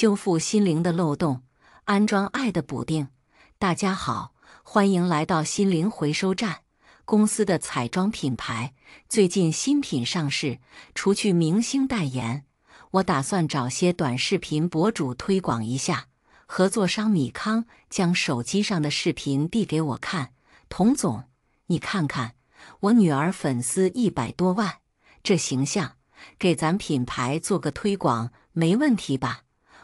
修复心灵的漏洞，安装爱的补丁。大家好，欢迎来到心灵回收站。公司的彩妆品牌最近新品上市，除去明星代言，我打算找些短视频博主推广一下。合作商米康将手机上的视频递给我看，童总，你看看，我女儿粉丝一百多万，这形象给咱品牌做个推广没问题吧？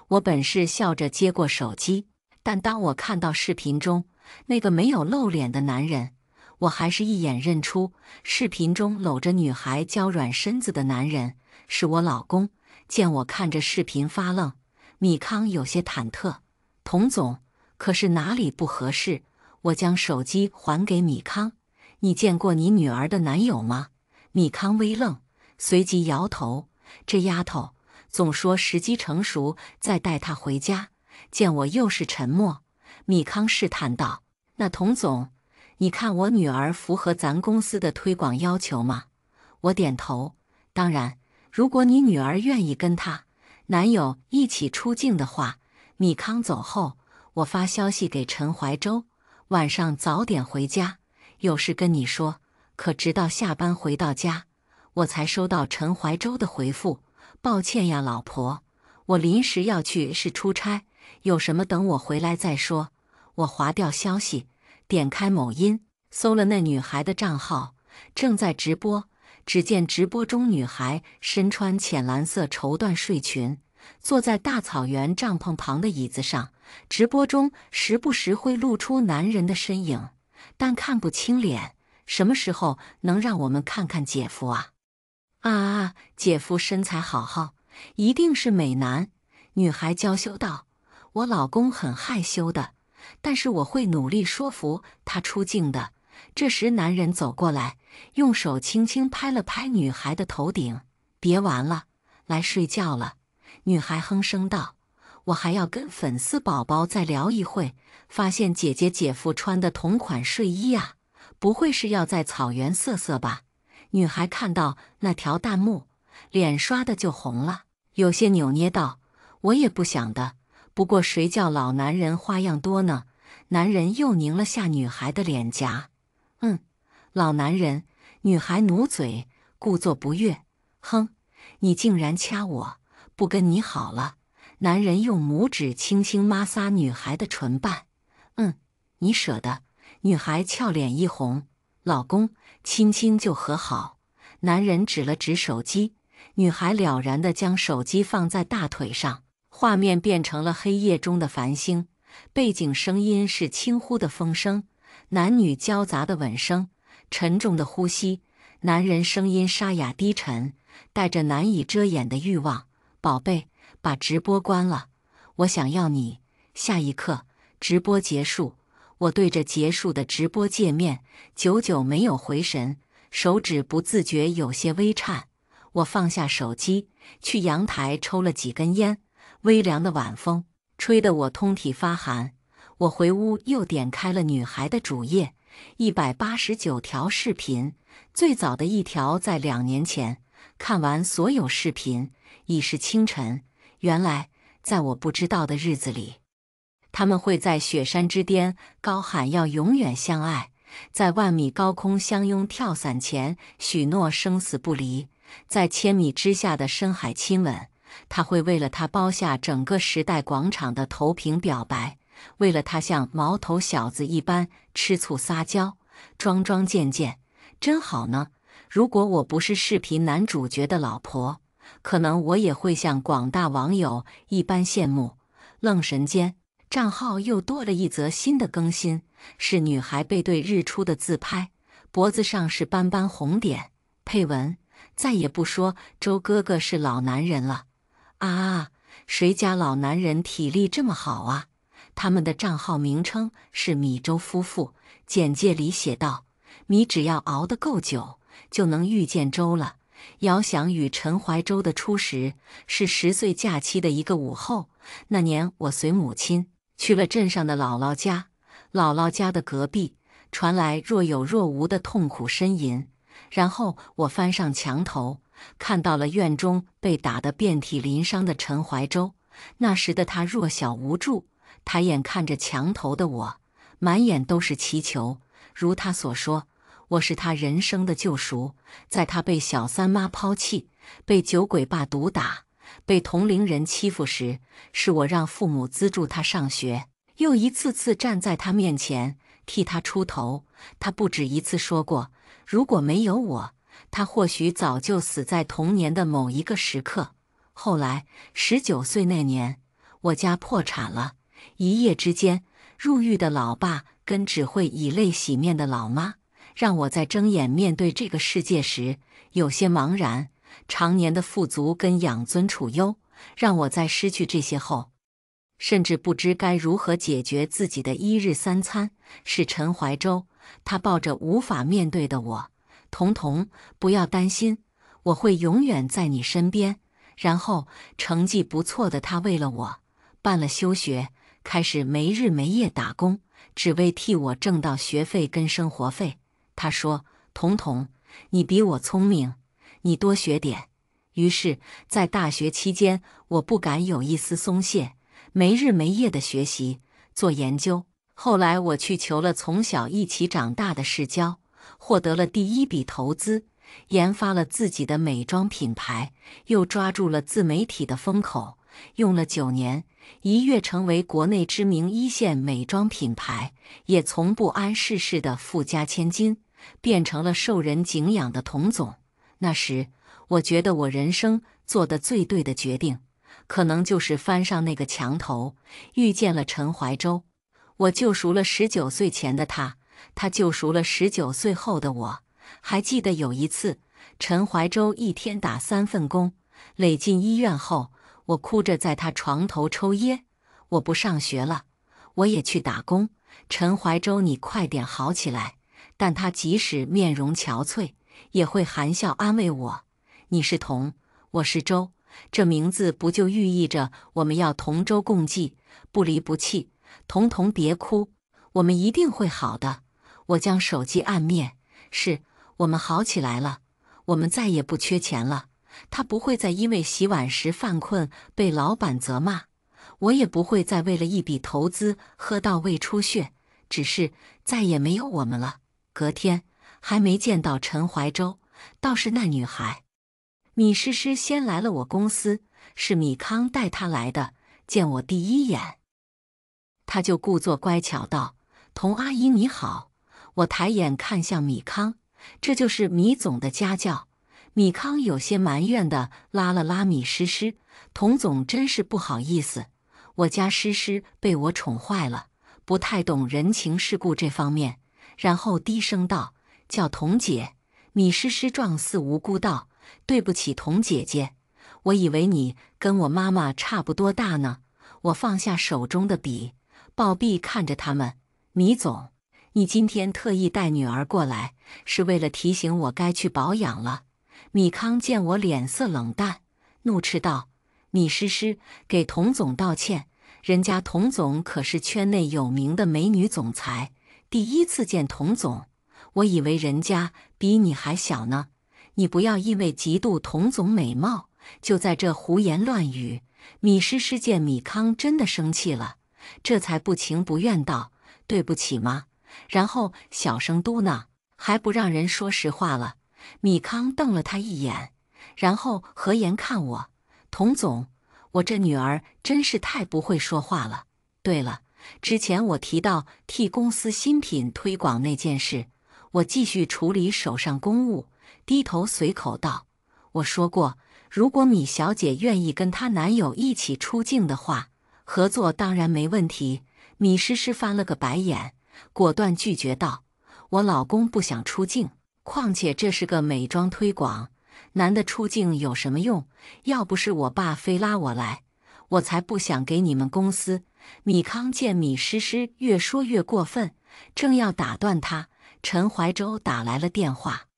我本是笑着接过手机，但当我看到视频中那个没有露脸的男人，我还是一眼认出，视频中搂着女孩娇软身子的男人是我老公。见我看着视频发愣，米康有些忐忑：“童总，可是哪里不合适？”我将手机还给米康：“你见过你女儿的男友吗？”米康微愣，随即摇头：“这丫头。”总说时机成熟再带她回家。见我又是沉默，米康试探道：“那童总，你看我女儿符合咱公司的推广要求吗？”我点头。当然，如果你女儿愿意跟她男友一起出境的话。米康走后，我发消息给陈怀洲，晚上早点回家，有事跟你说。可直到下班回到家，我才收到陈怀洲的回复。抱歉呀，老婆，我临时要去是出差，有什么等我回来再说。我划掉消息，点开某音，搜了那女孩的账号，正在直播。只见直播中女孩身穿浅蓝色绸缎睡裙，坐在大草原帐篷旁的椅子上。直播中时不时会露出男人的身影，但看不清脸。什么时候能让我们看看姐夫啊？啊啊！姐夫身材好好，一定是美男。女孩娇羞道：“我老公很害羞的，但是我会努力说服他出镜的。”这时，男人走过来，用手轻轻拍了拍女孩的头顶：“别玩了，来睡觉了。”女孩哼声道：“我还要跟粉丝宝宝再聊一会。”发现姐姐姐夫穿的同款睡衣啊，不会是要在草原瑟瑟吧？女孩看到那条弹幕，脸刷的就红了，有些扭捏道：“我也不想的，不过谁叫老男人花样多呢？”男人又拧了下女孩的脸颊，“嗯，老男人。”女孩努嘴，故作不悦：“哼，你竟然掐我，不跟你好了。”男人用拇指轻轻摩挲女孩的唇瓣，“嗯，你舍得？”女孩俏脸一红。老公，亲亲就和好。男人指了指手机，女孩了然地将手机放在大腿上，画面变成了黑夜中的繁星，背景声音是轻呼的风声，男女交杂的吻声，沉重的呼吸。男人声音沙哑低沉，带着难以遮掩的欲望：“宝贝，把直播关了，我想要你。”下一刻，直播结束。我对着结束的直播界面，久久没有回神，手指不自觉有些微颤。我放下手机，去阳台抽了几根烟。微凉的晚风，吹得我通体发寒。我回屋，又点开了女孩的主页，一百八十九条视频，最早的一条在两年前。看完所有视频，已是清晨。原来，在我不知道的日子里。他们会在雪山之巅高喊要永远相爱，在万米高空相拥跳伞前许诺生死不离，在千米之下的深海亲吻。他会为了他包下整个时代广场的投屏表白，为了他像毛头小子一般吃醋撒娇，桩桩件件，真好呢。如果我不是视频男主角的老婆，可能我也会像广大网友一般羡慕。愣神间。账号又多了一则新的更新，是女孩背对日出的自拍，脖子上是斑斑红点。配文再也不说周哥哥是老男人了啊！谁家老男人体力这么好啊？他们的账号名称是米周夫妇，简介里写道：“你只要熬得够久，就能遇见粥了。”遥想与陈怀周的初识是十岁假期的一个午后，那年我随母亲。去了镇上的姥姥家，姥姥家的隔壁传来若有若无的痛苦呻吟。然后我翻上墙头，看到了院中被打得遍体鳞伤的陈怀洲。那时的他弱小无助，抬眼看着墙头的我，满眼都是祈求。如他所说，我是他人生的救赎。在他被小三妈抛弃，被酒鬼爸毒打。被同龄人欺负时，是我让父母资助他上学，又一次次站在他面前替他出头。他不止一次说过，如果没有我，他或许早就死在童年的某一个时刻。后来，十九岁那年，我家破产了，一夜之间入狱的老爸跟只会以泪洗面的老妈，让我在睁眼面对这个世界时有些茫然。常年的富足跟养尊处优，让我在失去这些后，甚至不知该如何解决自己的一日三餐。是陈怀洲，他抱着无法面对的我，童童，不要担心，我会永远在你身边。然后成绩不错的他，为了我，办了休学，开始没日没夜打工，只为替我挣到学费跟生活费。他说：“童童，你比我聪明。”你多学点。于是，在大学期间，我不敢有一丝松懈，没日没夜的学习做研究。后来，我去求了从小一起长大的世交，获得了第一笔投资，研发了自己的美妆品牌，又抓住了自媒体的风口，用了九年，一跃成为国内知名一线美妆品牌，也从不谙世事的富家千金，变成了受人敬仰的童总。那时，我觉得我人生做的最对的决定，可能就是翻上那个墙头，遇见了陈怀洲。我救赎了十九岁前的他，他救赎了十九岁后的我。还记得有一次，陈怀洲一天打三份工，累进医院后，我哭着在他床头抽噎：“我不上学了，我也去打工。”陈怀洲，你快点好起来！但他即使面容憔悴。也会含笑安慰我：“你是同，我是舟，这名字不就寓意着我们要同舟共济，不离不弃？”彤彤，别哭，我们一定会好的。我将手机按灭。是我们好起来了，我们再也不缺钱了。他不会再因为洗碗时犯困被老板责骂，我也不会再为了一笔投资喝到胃出血。只是再也没有我们了。隔天。还没见到陈怀洲，倒是那女孩，米诗诗先来了我公司，是米康带她来的。见我第一眼，她就故作乖巧道：“童阿姨你好。”我抬眼看向米康，这就是米总的家教。米康有些埋怨的拉了拉米诗诗：“童总真是不好意思，我家诗诗被我宠坏了，不太懂人情世故这方面。”然后低声道。叫童姐，米诗诗状似无辜道：“对不起，童姐姐，我以为你跟我妈妈差不多大呢。”我放下手中的笔，暴毙看着他们。米总，你今天特意带女儿过来，是为了提醒我该去保养了。米康见我脸色冷淡，怒斥道：“米诗诗，给童总道歉，人家童总可是圈内有名的美女总裁，第一次见童总。”我以为人家比你还小呢，你不要因为嫉妒童总美貌就在这胡言乱语。米诗诗见米康真的生气了，这才不情不愿道：“对不起嘛。”然后小声嘟囔：“还不让人说实话了。”米康瞪了他一眼，然后和颜看我：“童总，我这女儿真是太不会说话了。对了，之前我提到替公司新品推广那件事。”我继续处理手上公务，低头随口道：“我说过，如果米小姐愿意跟她男友一起出镜的话，合作当然没问题。”米诗诗翻了个白眼，果断拒绝道：“我老公不想出镜，况且这是个美妆推广，男的出镜有什么用？要不是我爸非拉我来，我才不想给你们公司。”米康见米诗诗越说越过分，正要打断他。陈怀洲打来了电话，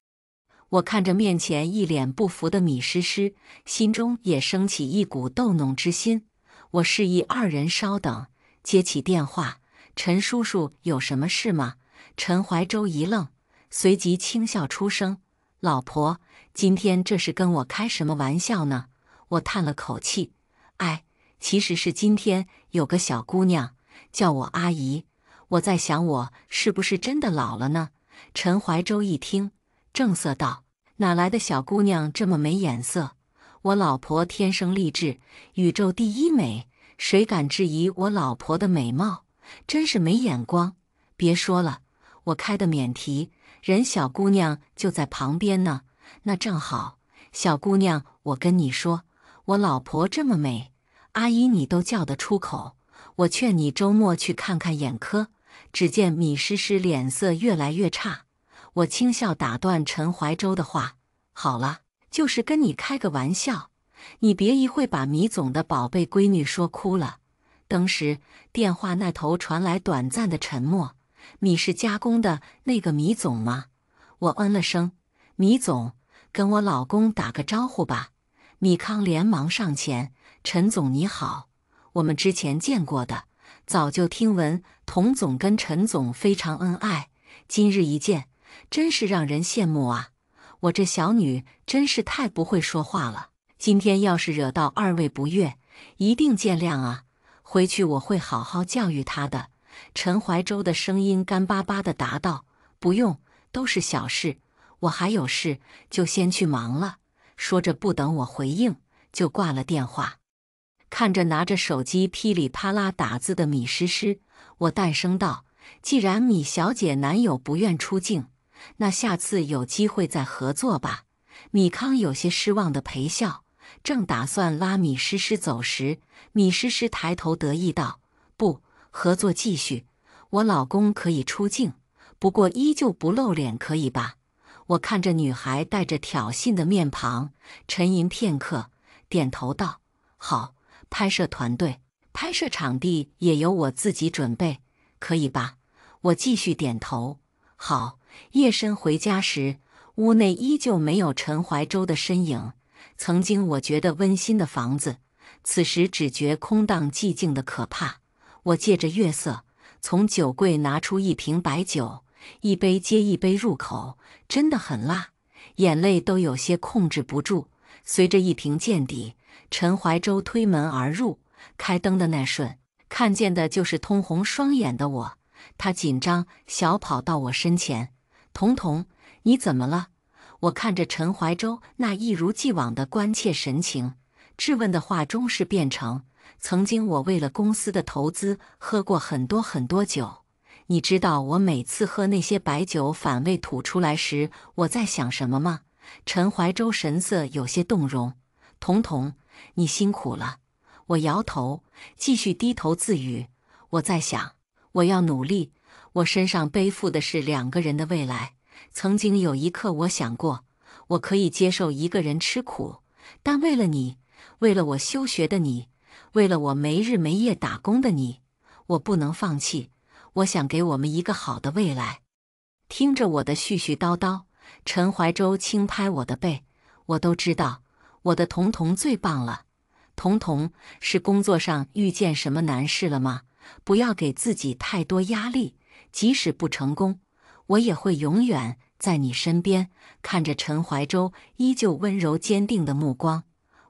我看着面前一脸不服的米诗诗，心中也升起一股逗弄之心。我示意二人稍等，接起电话：“陈叔叔有什么事吗？”陈怀洲一愣，随即轻笑出声：“老婆，今天这是跟我开什么玩笑呢？”我叹了口气：“哎，其实是今天有个小姑娘叫我阿姨。”我在想，我是不是真的老了呢？陈怀洲一听，正色道：“哪来的小姑娘这么没眼色？我老婆天生丽质，宇宙第一美，谁敢质疑我老婆的美貌？真是没眼光！别说了，我开的免提，人小姑娘就在旁边呢。那正好，小姑娘，我跟你说，我老婆这么美，阿姨你都叫得出口。我劝你周末去看看眼科。”只见米诗诗脸色越来越差，我轻笑打断陈怀洲的话：“好了，就是跟你开个玩笑，你别一会把米总的宝贝闺女说哭了。”当时电话那头传来短暂的沉默。你是加工的那个米总吗？我嗯了声。米总，跟我老公打个招呼吧。米康连忙上前：“陈总你好，我们之前见过的，早就听闻。”童总跟陈总非常恩爱，今日一见，真是让人羡慕啊！我这小女真是太不会说话了，今天要是惹到二位不悦，一定见谅啊！回去我会好好教育她的。陈怀洲的声音干巴巴的答道：“不用，都是小事。我还有事，就先去忙了。”说着，不等我回应，就挂了电话。看着拿着手机噼里啪啦打字的米诗诗。我淡声道：“既然米小姐男友不愿出镜，那下次有机会再合作吧。”米康有些失望的陪笑，正打算拉米诗诗走时，米诗诗抬头得意道：“不合作继续，我老公可以出镜，不过依旧不露脸，可以吧？”我看着女孩带着挑衅的面庞，沉吟片刻，点头道：“好，拍摄团队。”拍摄场地也由我自己准备，可以吧？我继续点头。好，夜深回家时，屋内依旧没有陈怀洲的身影。曾经我觉得温馨的房子，此时只觉空荡寂静的可怕。我借着月色，从酒柜拿出一瓶白酒，一杯接一杯入口，真的很辣，眼泪都有些控制不住。随着一瓶见底，陈怀洲推门而入。开灯的那瞬，看见的就是通红双眼的我。他紧张小跑到我身前：“彤彤，你怎么了？”我看着陈怀洲那一如既往的关切神情，质问的话终是变成：“曾经我为了公司的投资，喝过很多很多酒。你知道我每次喝那些白酒反胃吐出来时，我在想什么吗？”陈怀洲神色有些动容：“彤彤，你辛苦了。”我摇头，继续低头自语。我在想，我要努力。我身上背负的是两个人的未来。曾经有一刻，我想过，我可以接受一个人吃苦，但为了你，为了我休学的你，为了我没日没夜打工的你，我不能放弃。我想给我们一个好的未来。听着我的絮絮叨叨，陈怀洲轻拍我的背。我都知道，我的彤彤最棒了。彤彤是工作上遇见什么难事了吗？不要给自己太多压力，即使不成功，我也会永远在你身边。看着陈怀洲依旧温柔坚定的目光，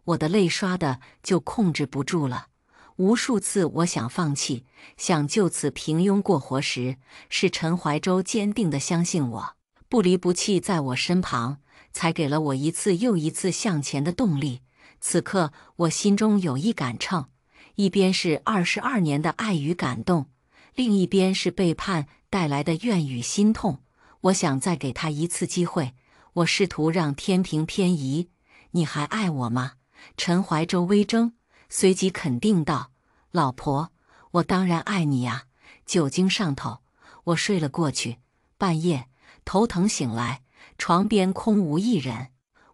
我的泪刷的就控制不住了。无数次我想放弃，想就此平庸过活时，是陈怀洲坚定的相信我，不离不弃在我身旁，才给了我一次又一次向前的动力。此刻我心中有一杆秤，一边是二十二年的爱与感动，另一边是背叛带来的怨与心痛。我想再给他一次机会，我试图让天平偏移。你还爱我吗？陈怀洲微怔，随即肯定道：“老婆，我当然爱你呀。”酒精上头，我睡了过去。半夜头疼醒来，床边空无一人。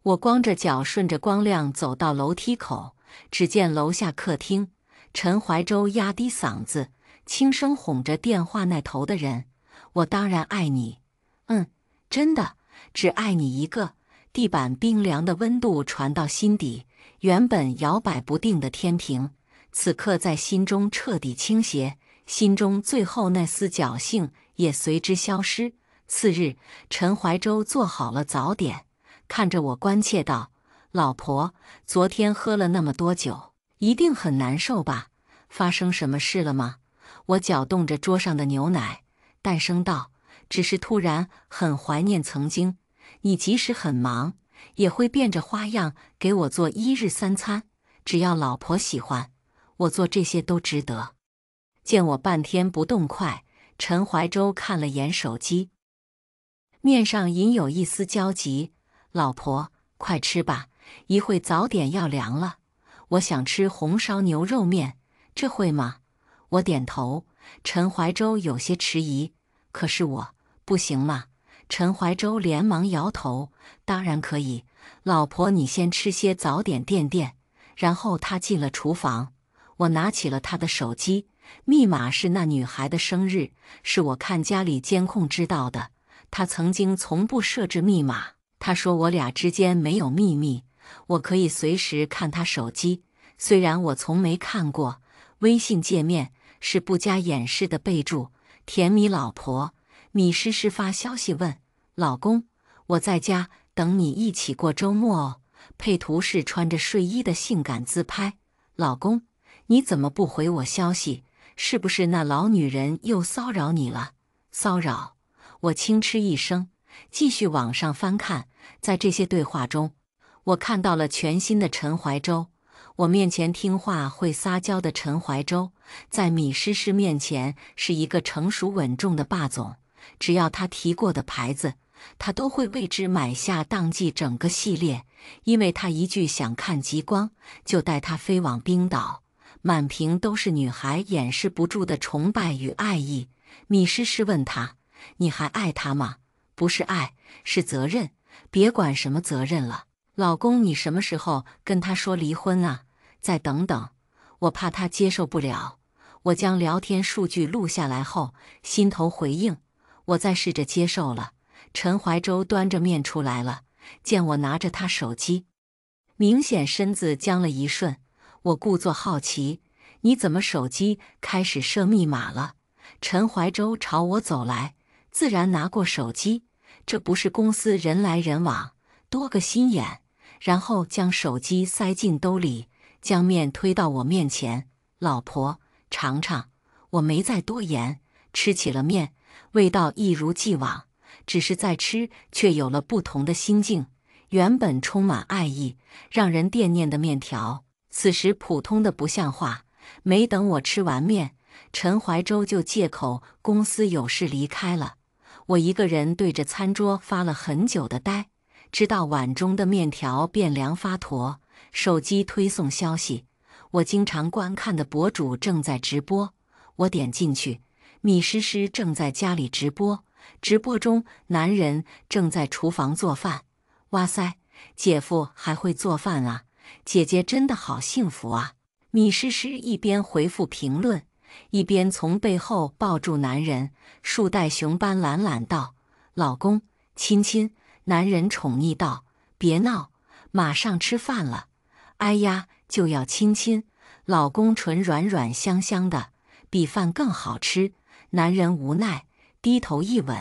我光着脚，顺着光亮走到楼梯口，只见楼下客厅，陈怀洲压低嗓子，轻声哄着电话那头的人：“我当然爱你，嗯，真的，只爱你一个。”地板冰凉的温度传到心底，原本摇摆不定的天平，此刻在心中彻底倾斜，心中最后那丝侥幸也随之消失。次日，陈怀洲做好了早点。看着我关切道：“老婆，昨天喝了那么多酒，一定很难受吧？发生什么事了吗？”我搅动着桌上的牛奶，淡声道：“只是突然很怀念曾经，你即使很忙，也会变着花样给我做一日三餐。只要老婆喜欢，我做这些都值得。”见我半天不动筷，陈怀洲看了眼手机，面上隐有一丝焦急。老婆，快吃吧，一会早点要凉了。我想吃红烧牛肉面，这会吗？我点头。陈怀洲有些迟疑，可是我不行吗？陈怀洲连忙摇头，当然可以。老婆，你先吃些早点垫垫。然后他进了厨房，我拿起了他的手机，密码是那女孩的生日，是我看家里监控知道的。他曾经从不设置密码。他说：“我俩之间没有秘密，我可以随时看他手机。虽然我从没看过，微信界面是不加掩饰的备注，甜蜜老婆。”米诗诗发消息问：“老公，我在家等你一起过周末哦。”配图是穿着睡衣的性感自拍。老公，你怎么不回我消息？是不是那老女人又骚扰你了？骚扰？我轻嗤一声。继续往上翻看，在这些对话中，我看到了全新的陈怀洲。我面前听话会撒娇的陈怀洲，在米诗诗面前是一个成熟稳重的霸总。只要他提过的牌子，他都会为之买下当季整个系列。因为他一句想看极光，就带他飞往冰岛。满屏都是女孩掩饰不住的崇拜与爱意。米诗诗问他：“你还爱他吗？”不是爱，是责任。别管什么责任了，老公，你什么时候跟他说离婚啊？再等等，我怕他接受不了。我将聊天数据录下来后，心头回应，我再试着接受了。陈怀洲端着面出来了，见我拿着他手机，明显身子僵了一瞬。我故作好奇：“你怎么手机开始设密码了？”陈怀洲朝我走来。自然拿过手机，这不是公司人来人往，多个心眼。然后将手机塞进兜里，将面推到我面前：“老婆，尝尝。”我没再多言，吃起了面，味道一如既往，只是在吃却有了不同的心境。原本充满爱意、让人惦念的面条，此时普通的不像话。没等我吃完面，陈怀洲就借口公司有事离开了。我一个人对着餐桌发了很久的呆，直到碗中的面条变凉发坨。手机推送消息，我经常观看的博主正在直播。我点进去，米诗诗正在家里直播。直播中，男人正在厨房做饭。哇塞，姐夫还会做饭啊！姐姐真的好幸福啊！米诗诗一边回复评论。一边从背后抱住男人，树袋熊般懒懒道：“老公，亲亲。”男人宠溺道：“别闹，马上吃饭了。”哎呀，就要亲亲，老公唇软软香香的，比饭更好吃。男人无奈低头一吻，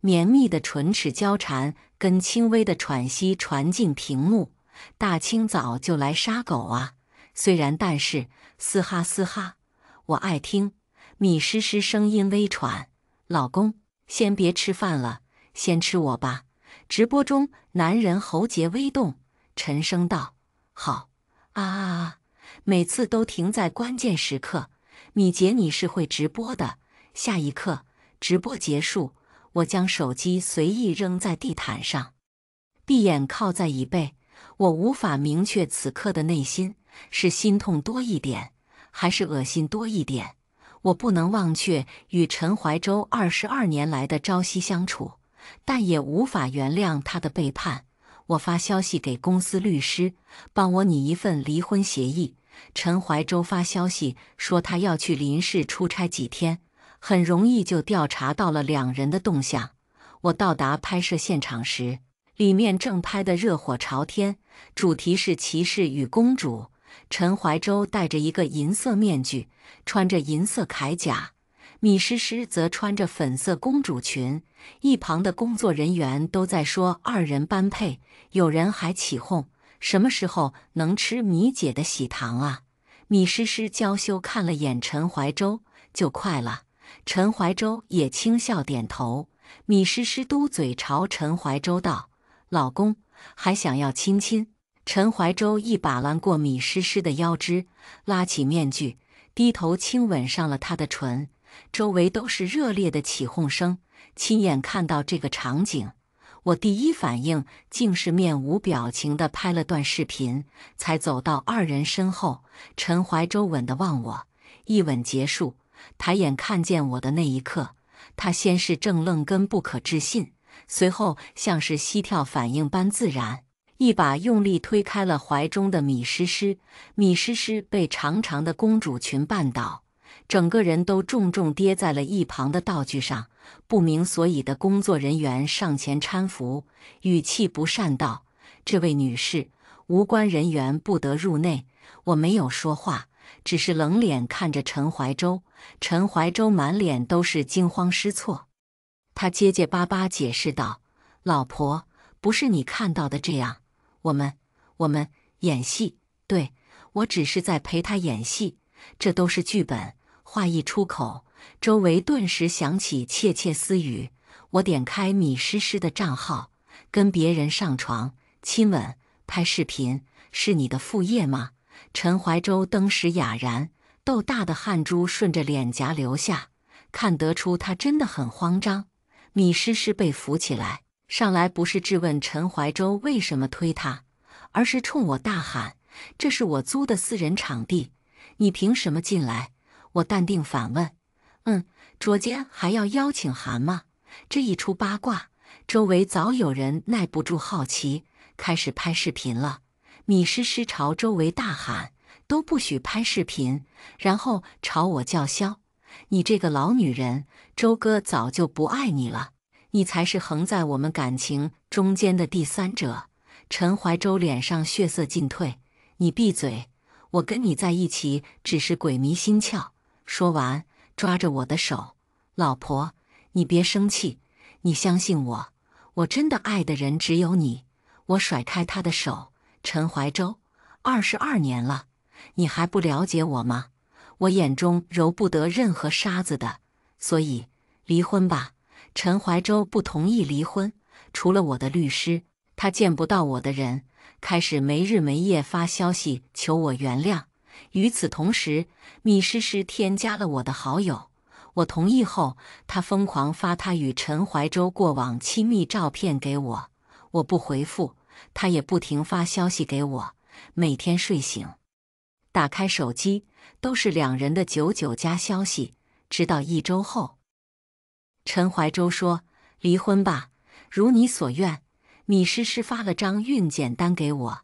绵密的唇齿交缠，跟轻微的喘息传进屏幕。大清早就来杀狗啊！虽然，但是，嘶哈嘶哈。我爱听，米诗诗声音微喘，老公，先别吃饭了，先吃我吧。直播中，男人喉结微动，沉声道：“好啊，每次都停在关键时刻，米杰，你是会直播的。”下一刻，直播结束，我将手机随意扔在地毯上，闭眼靠在椅背，我无法明确此刻的内心是心痛多一点。还是恶心多一点，我不能忘却与陈怀洲二十二年来的朝夕相处，但也无法原谅他的背叛。我发消息给公司律师，帮我拟一份离婚协议。陈怀洲发消息说他要去林氏出差几天，很容易就调查到了两人的动向。我到达拍摄现场时，里面正拍得热火朝天，主题是骑士与公主。陈怀洲戴着一个银色面具，穿着银色铠甲；米诗诗则穿着粉色公主裙。一旁的工作人员都在说二人般配，有人还起哄：“什么时候能吃米姐的喜糖啊？”米诗诗娇羞看了眼陈怀洲，就快了。陈怀洲也轻笑点头。米诗诗嘟嘴朝陈怀洲道：“老公，还想要亲亲？”陈怀洲一把揽过米诗诗的腰肢，拉起面具，低头亲吻上了她的唇。周围都是热烈的起哄声。亲眼看到这个场景，我第一反应竟是面无表情地拍了段视频，才走到二人身后。陈怀洲吻的忘我，一吻结束，抬眼看见我的那一刻，他先是正愣根不可置信，随后像是膝跳反应般自然。一把用力推开了怀中的米诗诗，米诗诗被长长的公主裙绊倒，整个人都重重跌在了一旁的道具上。不明所以的工作人员上前搀扶，语气不善道：“这位女士，无关人员不得入内。”我没有说话，只是冷脸看着陈怀洲。陈怀洲满脸都是惊慌失措，他结结巴巴解释道：“老婆，不是你看到的这样。”我们，我们演戏，对我只是在陪他演戏，这都是剧本。话一出口，周围顿时响起窃窃私语。我点开米诗诗的账号，跟别人上床、亲吻、拍视频，是你的副业吗？陈怀洲登时哑然，豆大的汗珠顺着脸颊流下，看得出他真的很慌张。米诗诗被扶起来。上来不是质问陈怀洲为什么推他，而是冲我大喊：“这是我租的私人场地，你凭什么进来？”我淡定反问：“嗯，捉奸还要邀请函吗？”这一出八卦，周围早有人耐不住好奇，开始拍视频了。米诗诗朝周围大喊：“都不许拍视频！”然后朝我叫嚣：“你这个老女人，周哥早就不爱你了。”你才是横在我们感情中间的第三者。陈怀洲脸上血色尽褪，你闭嘴！我跟你在一起只是鬼迷心窍。说完，抓着我的手，老婆，你别生气，你相信我，我真的爱的人只有你。我甩开他的手。陈怀洲，二十二年了，你还不了解我吗？我眼中揉不得任何沙子的，所以离婚吧。陈怀洲不同意离婚，除了我的律师，他见不到我的人，开始没日没夜发消息求我原谅。与此同时，米诗诗添加了我的好友，我同意后，他疯狂发他与陈怀洲过往亲密照片给我，我不回复，他也不停发消息给我，每天睡醒打开手机都是两人的九九加消息，直到一周后。陈怀洲说：“离婚吧，如你所愿。”米诗诗发了张孕检单给我，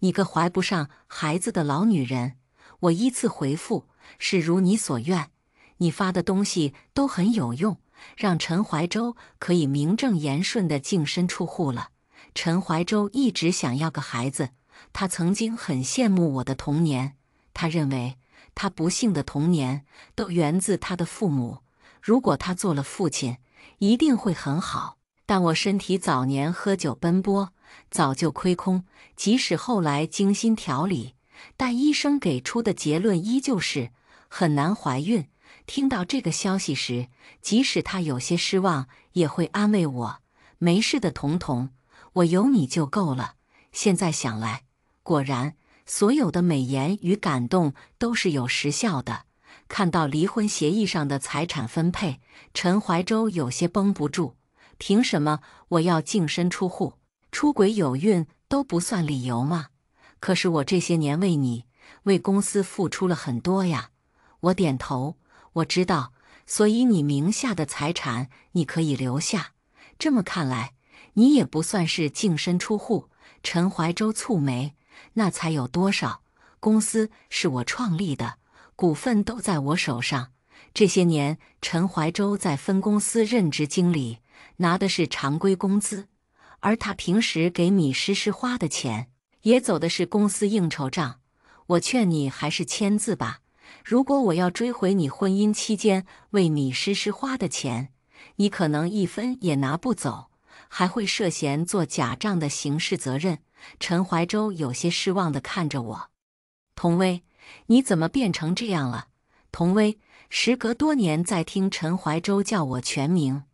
你个怀不上孩子的老女人，我依次回复是如你所愿。你发的东西都很有用，让陈怀洲可以名正言顺地净身出户了。陈怀洲一直想要个孩子，他曾经很羡慕我的童年，他认为他不幸的童年都源自他的父母。如果他做了父亲，一定会很好。但我身体早年喝酒奔波，早就亏空。即使后来精心调理，但医生给出的结论依旧是很难怀孕。听到这个消息时，即使他有些失望，也会安慰我：“没事的，童童，我有你就够了。”现在想来，果然所有的美言与感动都是有时效的。看到离婚协议上的财产分配，陈怀洲有些绷不住。凭什么我要净身出户？出轨有孕都不算理由吗？可是我这些年为你、为公司付出了很多呀。我点头，我知道。所以你名下的财产你可以留下。这么看来，你也不算是净身出户。陈怀洲蹙眉，那才有多少？公司是我创立的。股份都在我手上。这些年，陈怀洲在分公司任职经理，拿的是常规工资，而他平时给米诗诗花的钱，也走的是公司应酬账。我劝你还是签字吧。如果我要追回你婚姻期间为米诗诗花的钱，你可能一分也拿不走，还会涉嫌做假账的刑事责任。陈怀洲有些失望地看着我，童威。你怎么变成这样了，童威？时隔多年再听陈怀洲叫我全名，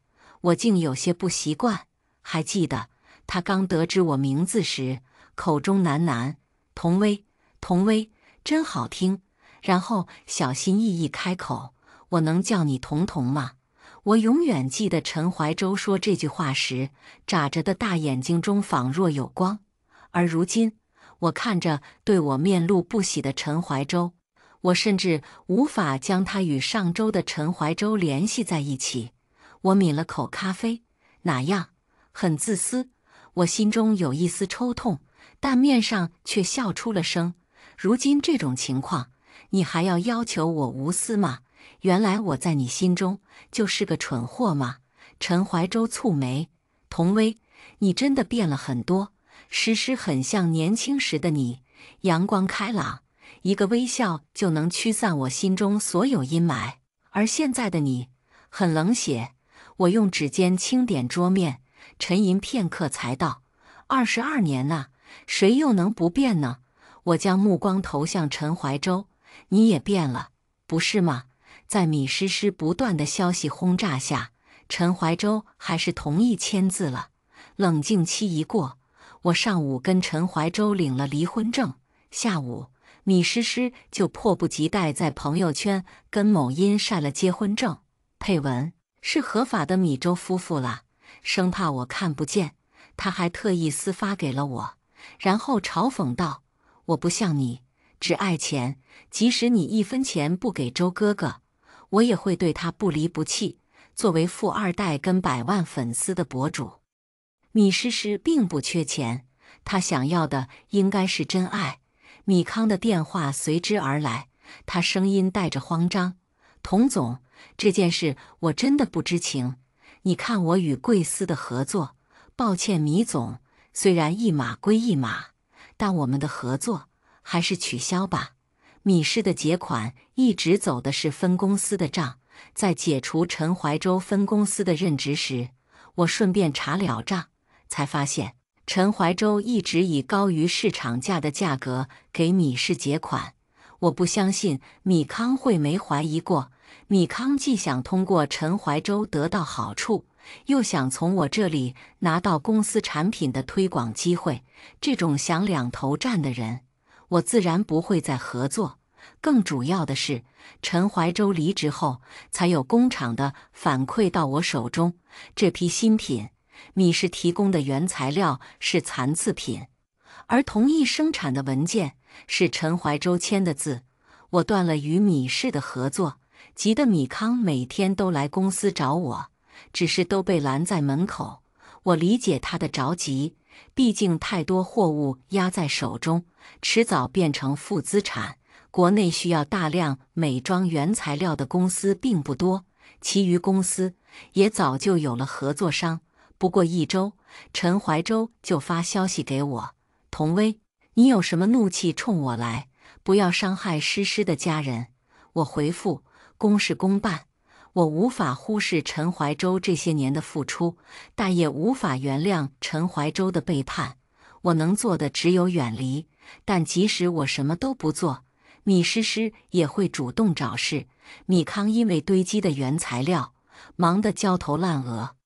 我竟有些不习惯。还记得他刚得知我名字时，口中喃喃：“童威，童威，真好听。”然后小心翼翼开口：“我能叫你童童吗？”我永远记得陈怀洲说这句话时，眨着的大眼睛中仿若有光，而如今。我看着对我面露不喜的陈怀洲，我甚至无法将他与上周的陈怀洲联系在一起。我抿了口咖啡，哪样？很自私。我心中有一丝抽痛，但面上却笑出了声。如今这种情况，你还要要求我无私吗？原来我在你心中就是个蠢货吗？陈怀洲蹙眉：“童薇，你真的变了很多。”诗诗很像年轻时的你，阳光开朗，一个微笑就能驱散我心中所有阴霾。而现在的你，很冷血。我用指尖轻点桌面，沉吟片刻才道：“二十二年呐，谁又能不变呢？”我将目光投向陈怀洲，你也变了，不是吗？在米诗诗不断的消息轰炸下，陈怀洲还是同意签字了。冷静期一过。我上午跟陈怀洲领了离婚证，下午米诗诗就迫不及待在朋友圈跟某音晒了结婚证，配文是合法的米周夫妇啦，生怕我看不见，他还特意私发给了我，然后嘲讽道：“我不像你，只爱钱，即使你一分钱不给周哥哥，我也会对他不离不弃。”作为富二代跟百万粉丝的博主。米诗诗并不缺钱，她想要的应该是真爱。米康的电话随之而来，他声音带着慌张：“童总，这件事我真的不知情。你看我与贵司的合作，抱歉，米总，虽然一码归一码，但我们的合作还是取消吧。”米诗的结款一直走的是分公司的账，在解除陈怀洲分公司的任职时，我顺便查了账。才发现陈怀洲一直以高于市场价的价格给米氏结款，我不相信米康会没怀疑过。米康既想通过陈怀洲得到好处，又想从我这里拿到公司产品的推广机会，这种想两头占的人，我自然不会再合作。更主要的是，陈怀洲离职后，才有工厂的反馈到我手中，这批新品。米氏提供的原材料是残次品，而同意生产的文件是陈怀洲签的字。我断了与米氏的合作，急得米康每天都来公司找我，只是都被拦在门口。我理解他的着急，毕竟太多货物压在手中，迟早变成负资产。国内需要大量美妆原材料的公司并不多，其余公司也早就有了合作商。不过一周，陈怀洲就发消息给我：“童威，你有什么怒气冲我来？不要伤害诗诗的家人。”我回复：“公事公办。”我无法忽视陈怀洲这些年的付出，但也无法原谅陈怀洲的背叛。我能做的只有远离。但即使我什么都不做，米诗诗也会主动找事。米康因为堆积的原材料，忙得焦头烂额。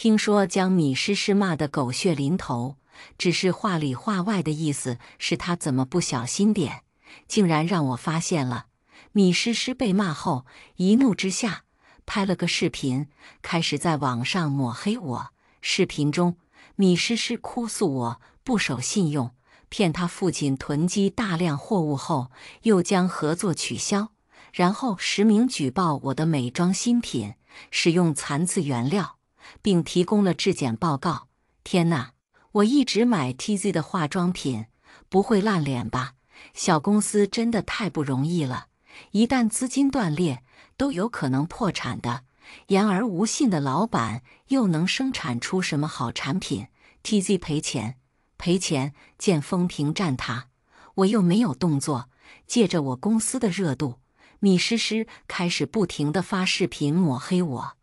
听说将米诗诗骂得狗血淋头，只是话里话外的意思是他怎么不小心点，竟然让我发现了。米诗诗被骂后一怒之下拍了个视频，开始在网上抹黑我。视频中，米诗诗哭诉我不守信用，骗他父亲囤积大量货物后又将合作取消，然后实名举报我的美妆新品使用残次原料。并提供了质检报告。天呐，我一直买 TZ 的化妆品，不会烂脸吧？小公司真的太不容易了，一旦资金断裂，都有可能破产的。言而无信的老板，又能生产出什么好产品？TZ 赔钱，赔钱，见风平站他，我又没有动作。借着我公司的热度，米诗诗开始不停的发视频抹黑我。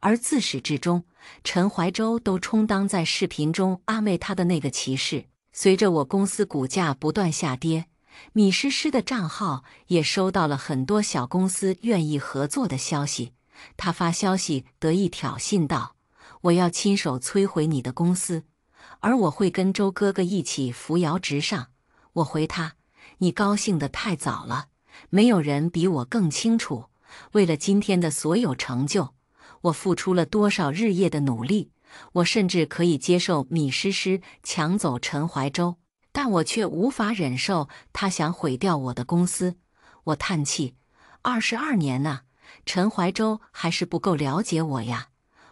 而自始至终，陈怀洲都充当在视频中安慰他的那个骑士。随着我公司股价不断下跌，米诗诗的账号也收到了很多小公司愿意合作的消息。他发消息得意挑衅道：“我要亲手摧毁你的公司，而我会跟周哥哥一起扶摇直上。”我回他：“你高兴得太早了，没有人比我更清楚，为了今天的所有成就。”我付出了多少日夜的努力？我甚至可以接受米诗诗抢走陈怀洲，但我却无法忍受他想毁掉我的公司。我叹气，二十二年呐，陈怀洲还是不够了解我呀。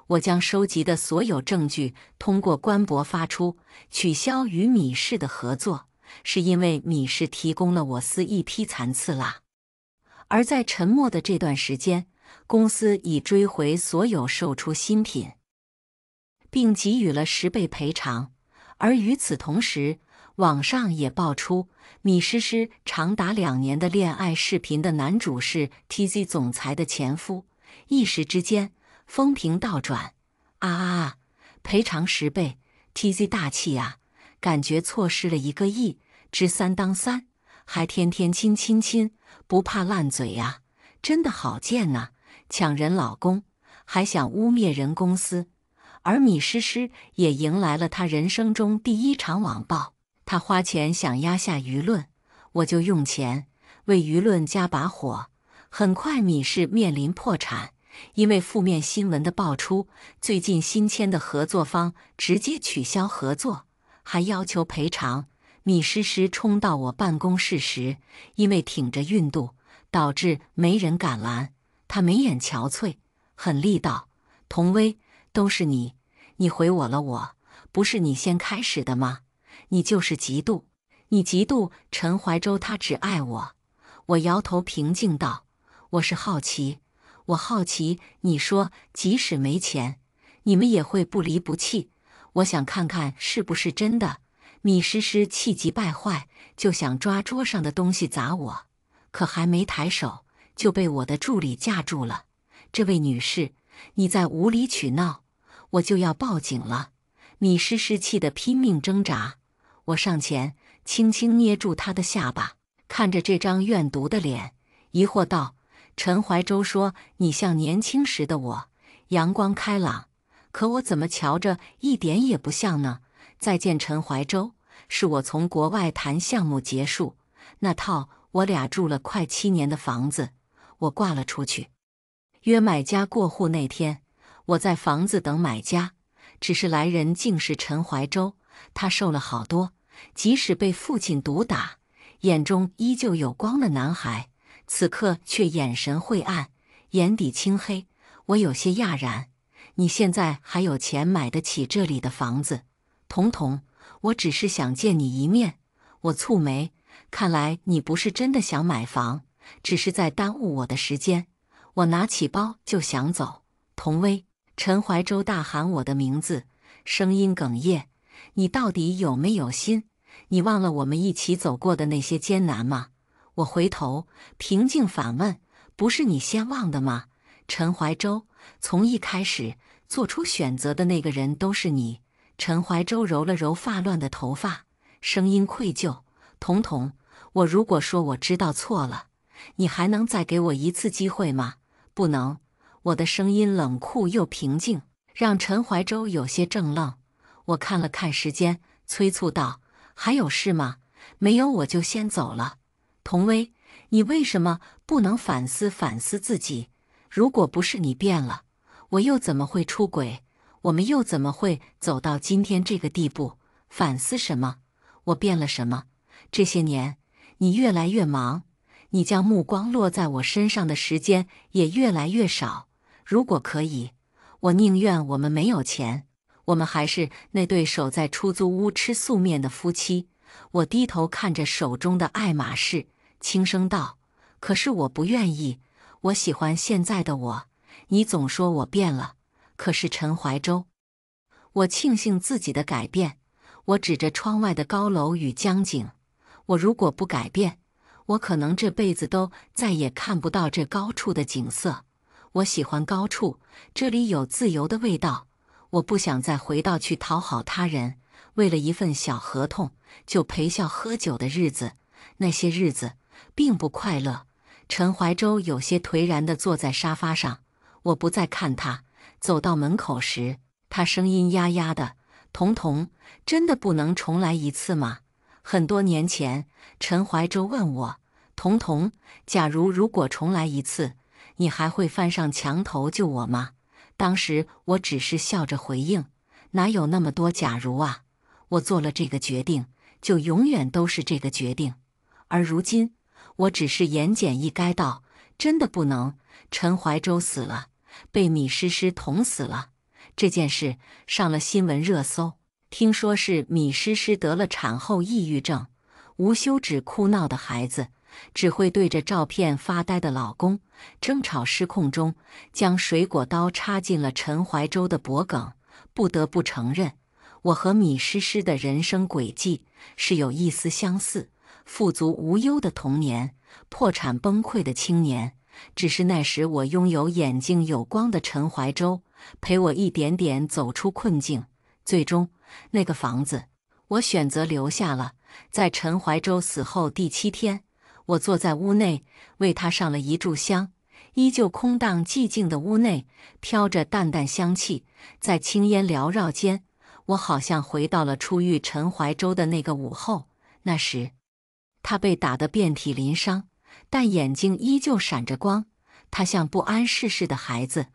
我将收集的所有证据通过官博发出，取消与米氏的合作，是因为米氏提供了我司一批残次蜡。而在沉默的这段时间。公司已追回所有售出新品，并给予了十倍赔偿。而与此同时，网上也爆出米诗诗长达两年的恋爱视频的男主是 T Z 总裁的前夫，一时之间风评倒转。啊啊！啊！赔偿十倍，T Z 大气啊！感觉错失了一个亿，知三当三，还天天亲亲亲，不怕烂嘴呀？真的好贱呐！抢人老公，还想污蔑人公司，而米诗诗也迎来了她人生中第一场网暴。她花钱想压下舆论，我就用钱为舆论加把火。很快，米氏面临破产，因为负面新闻的爆出，最近新签的合作方直接取消合作，还要求赔偿。米诗诗冲到我办公室时，因为挺着孕肚，导致没人敢拦。他眉眼憔悴，很厉道：“童威，都是你，你毁我了。我不是你先开始的吗？你就是嫉妒，你嫉妒陈怀洲，他只爱我。”我摇头，平静道：“我是好奇，我好奇。你说，即使没钱，你们也会不离不弃？我想看看是不是真的。”米诗诗气急败坏，就想抓桌上的东西砸我，可还没抬手。就被我的助理架住了。这位女士，你在无理取闹，我就要报警了。米诗诗气得拼命挣扎。我上前轻轻捏住她的下巴，看着这张怨毒的脸，疑惑道：“陈怀洲说你像年轻时的我，阳光开朗，可我怎么瞧着一点也不像呢？”再见，陈怀洲。是我从国外谈项目结束那套我俩住了快七年的房子。我挂了出去，约买家过户那天，我在房子等买家。只是来人竟是陈怀洲，他瘦了好多，即使被父亲毒打，眼中依旧有光的男孩，此刻却眼神晦暗，眼底青黑。我有些讶然，你现在还有钱买得起这里的房子，童童？我只是想见你一面。我蹙眉，看来你不是真的想买房。只是在耽误我的时间，我拿起包就想走。童薇，陈怀洲大喊我的名字，声音哽咽。你到底有没有心？你忘了我们一起走过的那些艰难吗？我回头平静反问：“不是你先忘的吗？”陈怀洲，从一开始做出选择的那个人都是你。陈怀洲揉了揉发乱的头发，声音愧疚：“童童，我如果说我知道错了。”你还能再给我一次机会吗？不能，我的声音冷酷又平静，让陈怀洲有些怔愣。我看了看时间，催促道：“还有事吗？没有，我就先走了。”童威，你为什么不能反思反思自己？如果不是你变了，我又怎么会出轨？我们又怎么会走到今天这个地步？反思什么？我变了什么？这些年，你越来越忙。你将目光落在我身上的时间也越来越少。如果可以，我宁愿我们没有钱，我们还是那对守在出租屋吃素面的夫妻。我低头看着手中的爱马仕，轻声道：“可是我不愿意，我喜欢现在的我。”你总说我变了，可是陈怀洲，我庆幸自己的改变。我指着窗外的高楼与江景，我如果不改变。我可能这辈子都再也看不到这高处的景色。我喜欢高处，这里有自由的味道。我不想再回到去讨好他人，为了一份小合同就陪笑喝酒的日子。那些日子并不快乐。陈怀洲有些颓然地坐在沙发上。我不再看他。走到门口时，他声音压压的：“童童，真的不能重来一次吗？”很多年前，陈怀洲问我：“童童，假如如果重来一次，你还会翻上墙头救我吗？”当时我只是笑着回应：“哪有那么多假如啊？我做了这个决定，就永远都是这个决定。”而如今，我只是言简意赅道：“真的不能。”陈怀洲死了，被米诗诗捅死了，这件事上了新闻热搜。听说是米诗诗得了产后抑郁症，无休止哭闹的孩子，只会对着照片发呆的老公，争吵失控中，将水果刀插进了陈怀洲的脖颈。不得不承认，我和米诗诗的人生轨迹是有一丝相似：富足无忧的童年，破产崩溃的青年。只是那时我拥有眼睛有光的陈怀洲，陪我一点点走出困境，最终。那个房子，我选择留下了。在陈怀洲死后第七天，我坐在屋内为他上了一炷香。依旧空荡寂静的屋内飘着淡淡香气，在青烟缭绕间，我好像回到了初遇陈怀洲的那个午后。那时，他被打得遍体鳞伤，但眼睛依旧闪着光。他像不谙世事的孩子，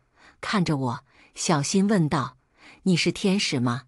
看着我，小心问道：“你是天使吗？”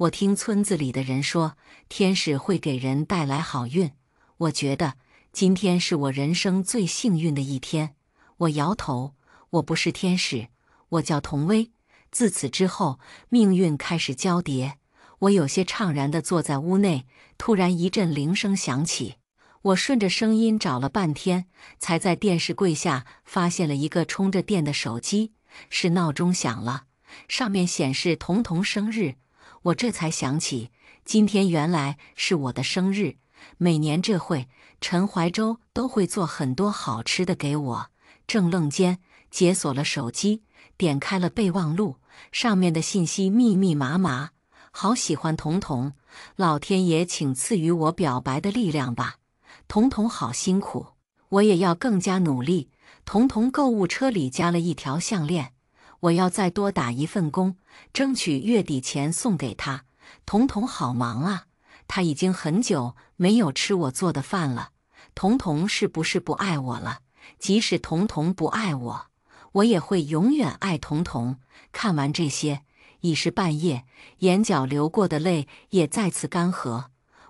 我听村子里的人说，天使会给人带来好运。我觉得今天是我人生最幸运的一天。我摇头，我不是天使，我叫童威。自此之后，命运开始交叠。我有些怅然地坐在屋内，突然一阵铃声响起。我顺着声音找了半天，才在电视柜下发现了一个充着电的手机，是闹钟响了，上面显示童童生日。我这才想起，今天原来是我的生日。每年这会，陈怀洲都会做很多好吃的给我。正愣间，解锁了手机，点开了备忘录，上面的信息密密麻麻。好喜欢彤彤，老天爷，请赐予我表白的力量吧。彤彤好辛苦，我也要更加努力。彤彤购物车里加了一条项链。我要再多打一份工，争取月底前送给他。童童好忙啊，他已经很久没有吃我做的饭了。童童是不是不爱我了？即使童童不爱我，我也会永远爱童童。看完这些，已是半夜，眼角流过的泪也再次干涸。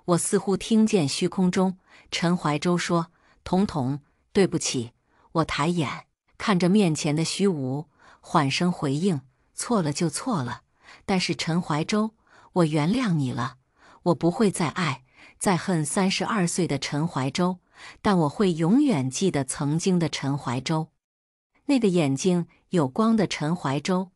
我似乎听见虚空中陈怀洲说：“童童，对不起。”我抬眼看着面前的虚无。缓声回应：“错了就错了，但是陈怀洲，我原谅你了，我不会再爱、再恨三十二岁的陈怀洲，但我会永远记得曾经的陈怀洲，那个眼睛有光的陈怀洲。”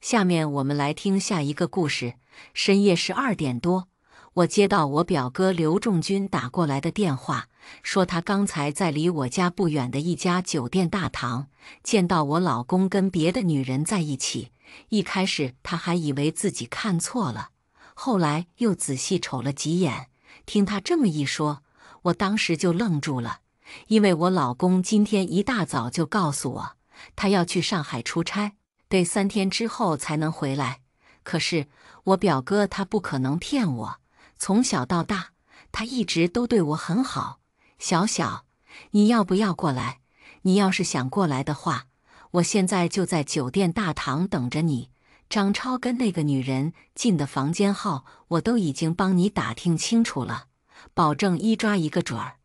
下面我们来听下一个故事。深夜十二点多。我接到我表哥刘仲军打过来的电话，说他刚才在离我家不远的一家酒店大堂见到我老公跟别的女人在一起。一开始他还以为自己看错了，后来又仔细瞅了几眼。听他这么一说，我当时就愣住了，因为我老公今天一大早就告诉我，他要去上海出差，得三天之后才能回来。可是我表哥他不可能骗我。从小到大，他一直都对我很好。小小，你要不要过来？你要是想过来的话，我现在就在酒店大堂等着你。张超跟那个女人进的房间号，我都已经帮你打听清楚了，保证一抓一个准儿。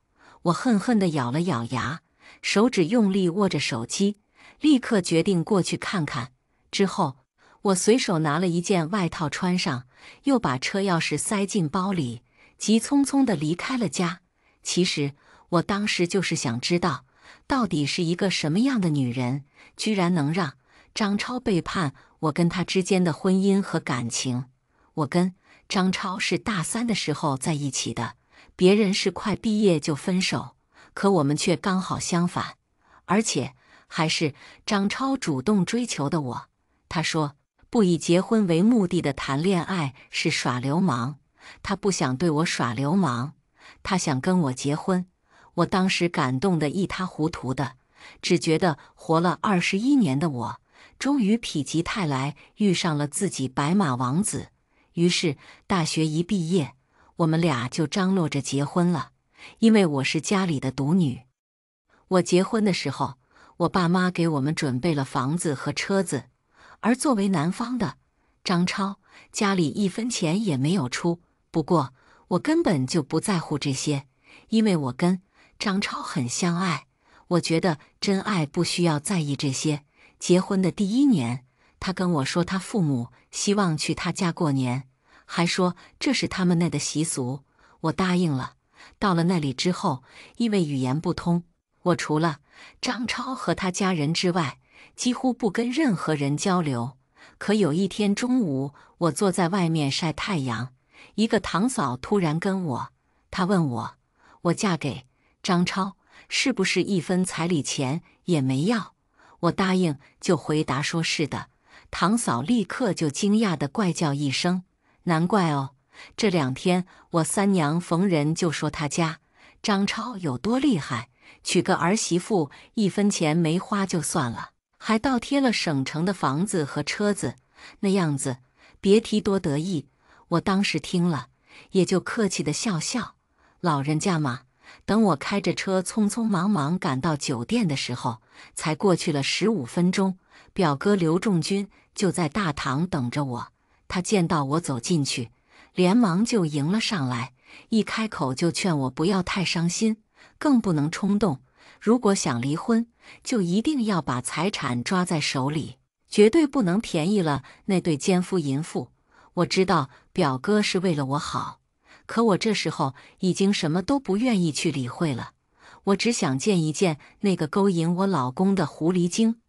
我恨恨地咬了咬牙，手指用力握着手机，立刻决定过去看看。之后，我随手拿了一件外套穿上。又把车钥匙塞进包里，急匆匆地离开了家。其实我当时就是想知道，到底是一个什么样的女人，居然能让张超背叛我跟她之间的婚姻和感情？我跟张超是大三的时候在一起的，别人是快毕业就分手，可我们却刚好相反，而且还是张超主动追求的我。他说。不以结婚为目的的谈恋爱是耍流氓。他不想对我耍流氓，他想跟我结婚。我当时感动得一塌糊涂的，只觉得活了二十一年的我，终于否极泰来，遇上了自己白马王子。于是大学一毕业，我们俩就张罗着结婚了。因为我是家里的独女，我结婚的时候，我爸妈给我们准备了房子和车子。而作为男方的张超，家里一分钱也没有出。不过我根本就不在乎这些，因为我跟张超很相爱。我觉得真爱不需要在意这些。结婚的第一年，他跟我说他父母希望去他家过年，还说这是他们那的习俗。我答应了。到了那里之后，因为语言不通，我除了张超和他家人之外。几乎不跟任何人交流。可有一天中午，我坐在外面晒太阳，一个堂嫂突然跟我，她问我：“我嫁给张超，是不是一分彩礼钱也没要？”我答应，就回答说是的。堂嫂立刻就惊讶地怪叫一声：“难怪哦！这两天我三娘逢人就说她家张超有多厉害，娶个儿媳妇一分钱没花就算了。”还倒贴了省城的房子和车子，那样子别提多得意。我当时听了，也就客气地笑笑。老人家嘛，等我开着车匆匆忙忙赶到酒店的时候，才过去了十五分钟。表哥刘仲军就在大堂等着我，他见到我走进去，连忙就迎了上来，一开口就劝我不要太伤心，更不能冲动。如果想离婚，就一定要把财产抓在手里，绝对不能便宜了那对奸夫淫妇。我知道表哥是为了我好，可我这时候已经什么都不愿意去理会了。我只想见一见那个勾引我老公的狐狸精。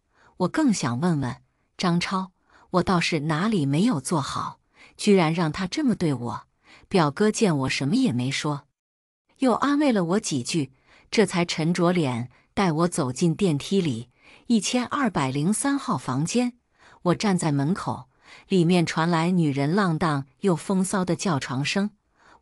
我更想问问张超，我倒是哪里没有做好，居然让他这么对我？表哥见我什么也没说，又安慰了我几句。这才沉着脸带我走进电梯里，一千二百零三号房间。我站在门口，里面传来女人浪荡又风骚的叫床声。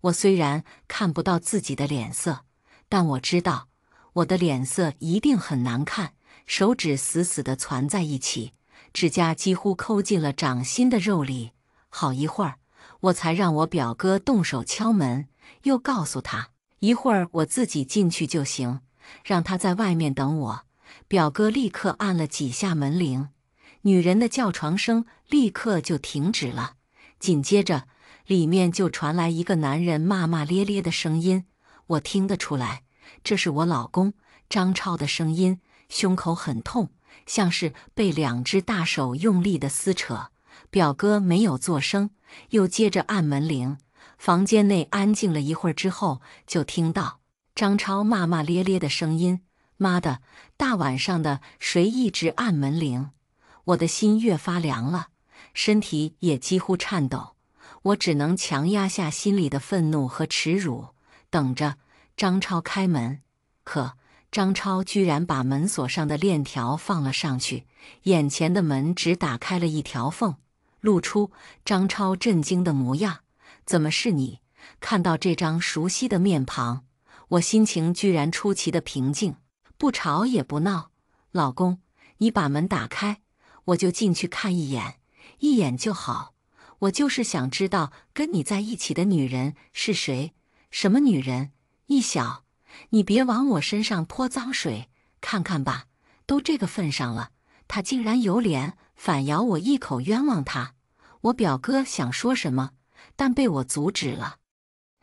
我虽然看不到自己的脸色，但我知道我的脸色一定很难看。手指死死地攒在一起，指甲几乎抠进了掌心的肉里。好一会儿，我才让我表哥动手敲门，又告诉他。一会儿我自己进去就行，让他在外面等我。表哥立刻按了几下门铃，女人的叫床声立刻就停止了，紧接着里面就传来一个男人骂骂咧咧的声音。我听得出来，这是我老公张超的声音，胸口很痛，像是被两只大手用力的撕扯。表哥没有做声，又接着按门铃。房间内安静了一会儿之后，就听到张超骂骂咧咧的声音：“妈的，大晚上的谁一直按门铃？”我的心越发凉了，身体也几乎颤抖。我只能强压下心里的愤怒和耻辱，等着张超开门。可张超居然把门锁上的链条放了上去，眼前的门只打开了一条缝，露出张超震惊的模样。怎么是你？看到这张熟悉的面庞，我心情居然出奇的平静，不吵也不闹。老公，你把门打开，我就进去看一眼，一眼就好。我就是想知道跟你在一起的女人是谁，什么女人？一小，你别往我身上泼脏水。看看吧，都这个份上了，他竟然有脸反咬我一口，冤枉他。我表哥想说什么？但被我阻止了，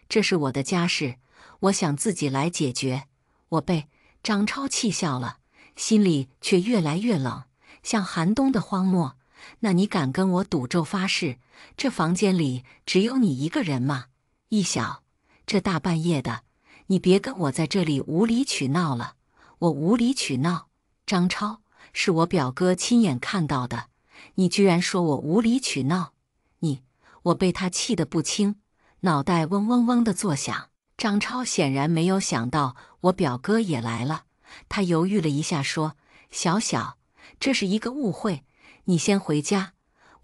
这是我的家事，我想自己来解决。我被张超气笑了，心里却越来越冷，像寒冬的荒漠。那你敢跟我赌咒发誓，这房间里只有你一个人吗？一想这大半夜的，你别跟我在这里无理取闹了。我无理取闹，张超是我表哥亲眼看到的，你居然说我无理取闹，你。我被他气得不轻，脑袋嗡嗡嗡的作响。张超显然没有想到我表哥也来了，他犹豫了一下，说：“小小，这是一个误会，你先回家，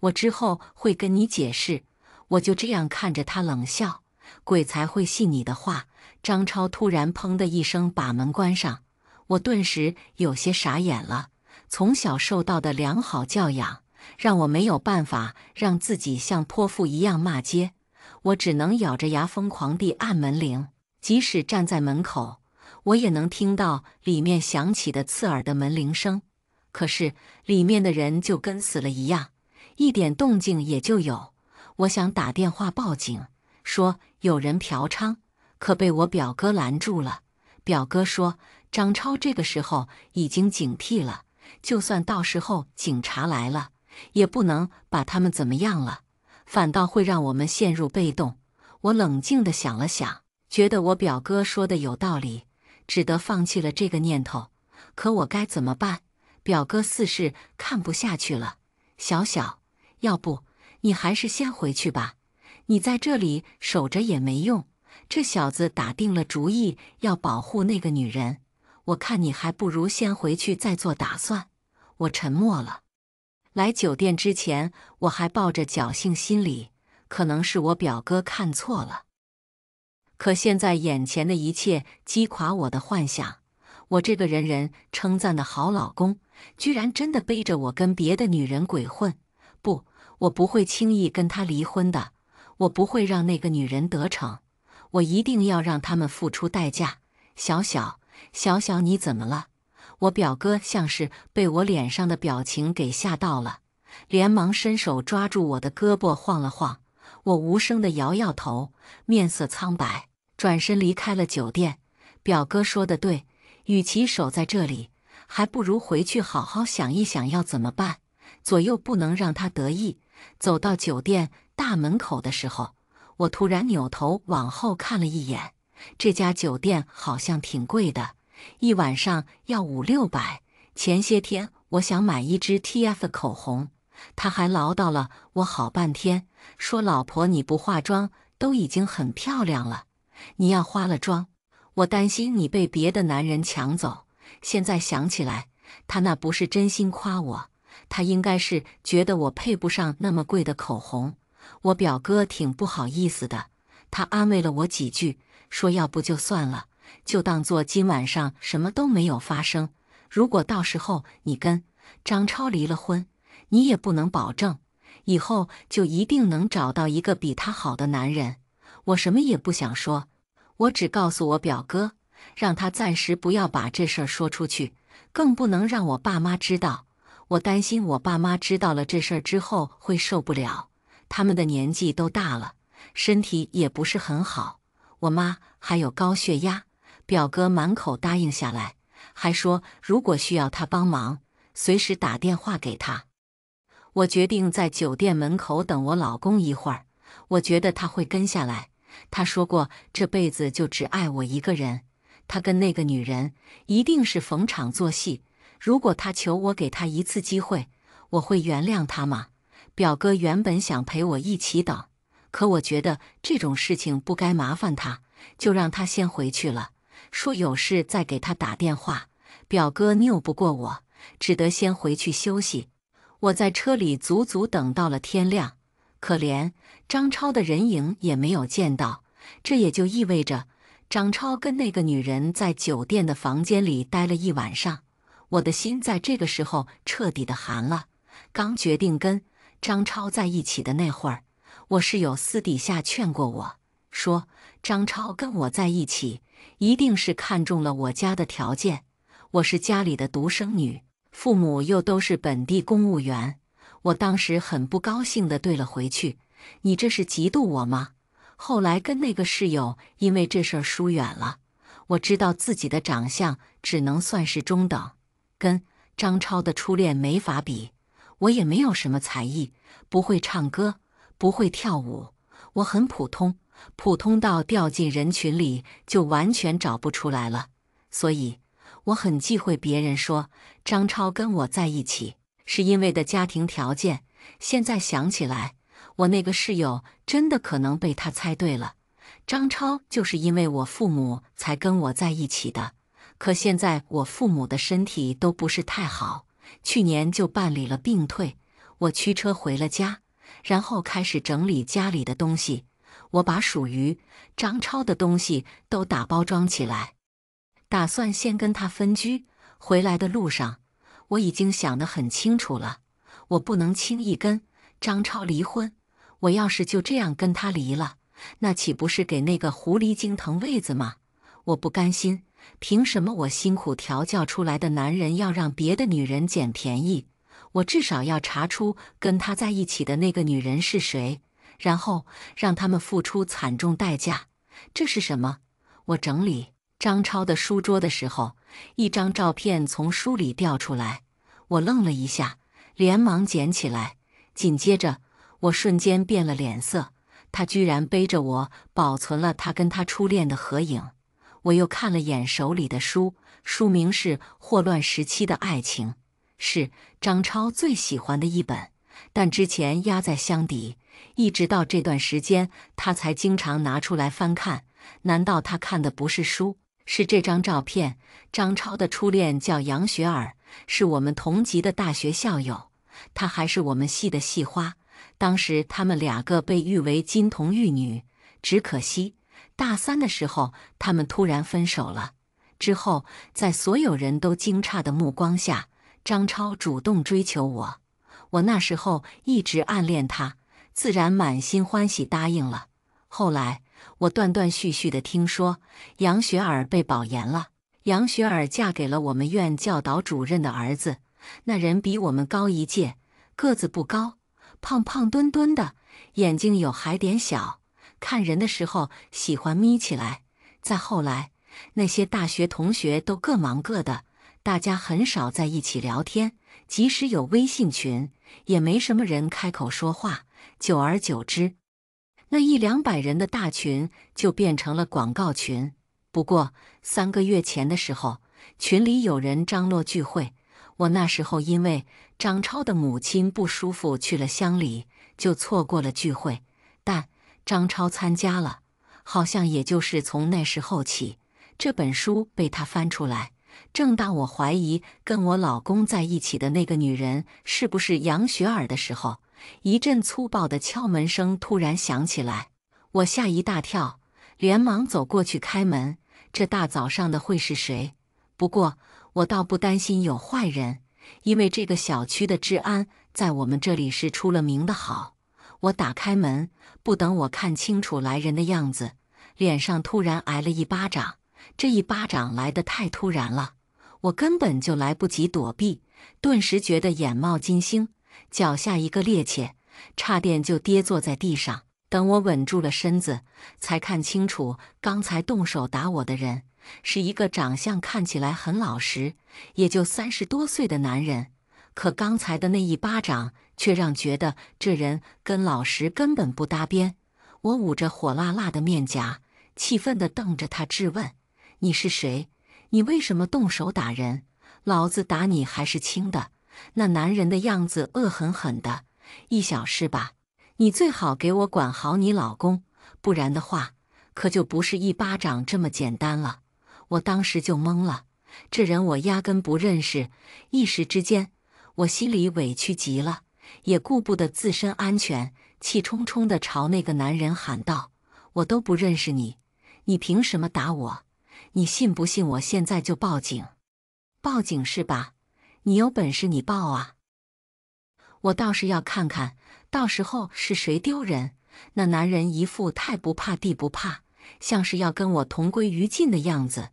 我之后会跟你解释。”我就这样看着他冷笑，鬼才会信你的话。张超突然砰的一声把门关上，我顿时有些傻眼了。从小受到的良好教养。让我没有办法让自己像泼妇一样骂街，我只能咬着牙疯狂地按门铃。即使站在门口，我也能听到里面响起的刺耳的门铃声。可是里面的人就跟死了一样，一点动静也就有。我想打电话报警，说有人嫖娼，可被我表哥拦住了。表哥说：“张超这个时候已经警惕了，就算到时候警察来了。”也不能把他们怎么样了，反倒会让我们陷入被动。我冷静地想了想，觉得我表哥说的有道理，只得放弃了这个念头。可我该怎么办？表哥似是看不下去了：“小小，要不你还是先回去吧，你在这里守着也没用。这小子打定了主意要保护那个女人，我看你还不如先回去再做打算。”我沉默了。来酒店之前，我还抱着侥幸心理，可能是我表哥看错了。可现在眼前的一切击垮我的幻想，我这个人人称赞的好老公，居然真的背着我跟别的女人鬼混！不，我不会轻易跟他离婚的，我不会让那个女人得逞，我一定要让他们付出代价！小小，小小，你怎么了？我表哥像是被我脸上的表情给吓到了，连忙伸手抓住我的胳膊晃了晃。我无声的摇摇头，面色苍白，转身离开了酒店。表哥说的对，与其守在这里，还不如回去好好想一想要怎么办。左右不能让他得意。走到酒店大门口的时候，我突然扭头往后看了一眼，这家酒店好像挺贵的。一晚上要五六百。前些天我想买一支 TF 口红，他还唠叨了我好半天，说：“老婆，你不化妆都已经很漂亮了，你要化了妆，我担心你被别的男人抢走。”现在想起来，他那不是真心夸我，他应该是觉得我配不上那么贵的口红。我表哥挺不好意思的，他安慰了我几句，说：“要不就算了。”就当做今晚上什么都没有发生。如果到时候你跟张超离了婚，你也不能保证以后就一定能找到一个比他好的男人。我什么也不想说，我只告诉我表哥，让他暂时不要把这事儿说出去，更不能让我爸妈知道。我担心我爸妈知道了这事儿之后会受不了，他们的年纪都大了，身体也不是很好，我妈还有高血压。表哥满口答应下来，还说如果需要他帮忙，随时打电话给他。我决定在酒店门口等我老公一会儿，我觉得他会跟下来。他说过这辈子就只爱我一个人，他跟那个女人一定是逢场作戏。如果他求我给他一次机会，我会原谅他吗？表哥原本想陪我一起等，可我觉得这种事情不该麻烦他，就让他先回去了。说有事再给他打电话。表哥拗不过我，只得先回去休息。我在车里足足等到了天亮，可怜张超的人影也没有见到。这也就意味着张超跟那个女人在酒店的房间里待了一晚上。我的心在这个时候彻底的寒了。刚决定跟张超在一起的那会儿，我室友私底下劝过我，说张超跟我在一起。一定是看中了我家的条件，我是家里的独生女，父母又都是本地公务员。我当时很不高兴地怼了回去：“你这是嫉妒我吗？”后来跟那个室友因为这事儿疏远了。我知道自己的长相只能算是中等，跟张超的初恋没法比。我也没有什么才艺，不会唱歌，不会跳舞，我很普通。普通到掉进人群里就完全找不出来了，所以我很忌讳别人说张超跟我在一起是因为的家庭条件。现在想起来，我那个室友真的可能被他猜对了，张超就是因为我父母才跟我在一起的。可现在我父母的身体都不是太好，去年就办理了病退，我驱车回了家，然后开始整理家里的东西。我把属于张超的东西都打包装起来，打算先跟他分居。回来的路上，我已经想得很清楚了。我不能轻易跟张超离婚。我要是就这样跟他离了，那岂不是给那个狐狸精腾位子吗？我不甘心，凭什么我辛苦调教出来的男人要让别的女人捡便宜？我至少要查出跟他在一起的那个女人是谁。然后让他们付出惨重代价，这是什么？我整理张超的书桌的时候，一张照片从书里掉出来，我愣了一下，连忙捡起来。紧接着，我瞬间变了脸色，他居然背着我保存了他跟他初恋的合影。我又看了眼手里的书，书名是《霍乱时期的爱情》，是张超最喜欢的一本，但之前压在箱底。一直到这段时间，他才经常拿出来翻看。难道他看的不是书，是这张照片？张超的初恋叫杨雪儿，是我们同级的大学校友，她还是我们系的系花。当时他们两个被誉为金童玉女，只可惜大三的时候他们突然分手了。之后，在所有人都惊诧的目光下，张超主动追求我，我那时候一直暗恋他。自然满心欢喜答应了。后来我断断续续的听说杨雪儿被保研了，杨雪儿嫁给了我们院教导主任的儿子。那人比我们高一届，个子不高，胖胖墩墩的，眼睛有海点小，看人的时候喜欢眯起来。再后来，那些大学同学都各忙各的，大家很少在一起聊天，即使有微信群，也没什么人开口说话。久而久之，那一两百人的大群就变成了广告群。不过三个月前的时候，群里有人张罗聚会，我那时候因为张超的母亲不舒服去了乡里，就错过了聚会。但张超参加了，好像也就是从那时候起，这本书被他翻出来。正当我怀疑跟我老公在一起的那个女人是不是杨雪儿的时候。一阵粗暴的敲门声突然响起来，我吓一大跳，连忙走过去开门。这大早上的会是谁？不过我倒不担心有坏人，因为这个小区的治安在我们这里是出了名的好。我打开门，不等我看清楚来人的样子，脸上突然挨了一巴掌。这一巴掌来得太突然了，我根本就来不及躲避，顿时觉得眼冒金星。脚下一个趔趄，差点就跌坐在地上。等我稳住了身子，才看清楚刚才动手打我的人是一个长相看起来很老实，也就三十多岁的男人。可刚才的那一巴掌却让觉得这人跟老实根本不搭边。我捂着火辣辣的面颊，气愤地瞪着他质问：“你是谁？你为什么动手打人？老子打你还是轻的。”那男人的样子恶狠狠的，一小事吧，你最好给我管好你老公，不然的话，可就不是一巴掌这么简单了。我当时就懵了，这人我压根不认识，一时之间我心里委屈极了，也顾不得自身安全，气冲冲的朝那个男人喊道：“我都不认识你，你凭什么打我？你信不信我现在就报警？报警是吧？”你有本事你报啊！我倒是要看看，到时候是谁丢人。那男人一副太不怕地不怕，像是要跟我同归于尽的样子，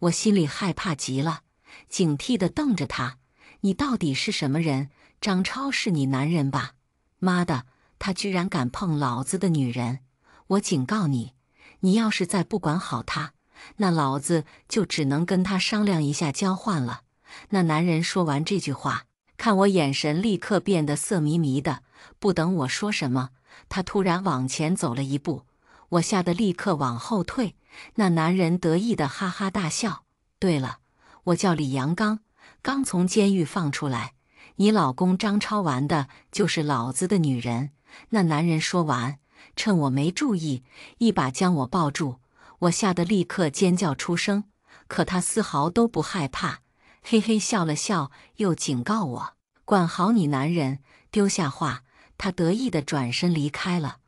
我心里害怕极了，警惕的瞪着他。你到底是什么人？张超是你男人吧？妈的，他居然敢碰老子的女人！我警告你，你要是再不管好他，那老子就只能跟他商量一下交换了。那男人说完这句话，看我眼神立刻变得色迷迷的。不等我说什么，他突然往前走了一步，我吓得立刻往后退。那男人得意地哈哈大笑。对了，我叫李阳刚，刚从监狱放出来。你老公张超玩的就是老子的女人。那男人说完，趁我没注意，一把将我抱住。我吓得立刻尖叫出声，可他丝毫都不害怕。嘿嘿笑了笑，又警告我：“管好你男人。”丢下话，他得意地转身离开了。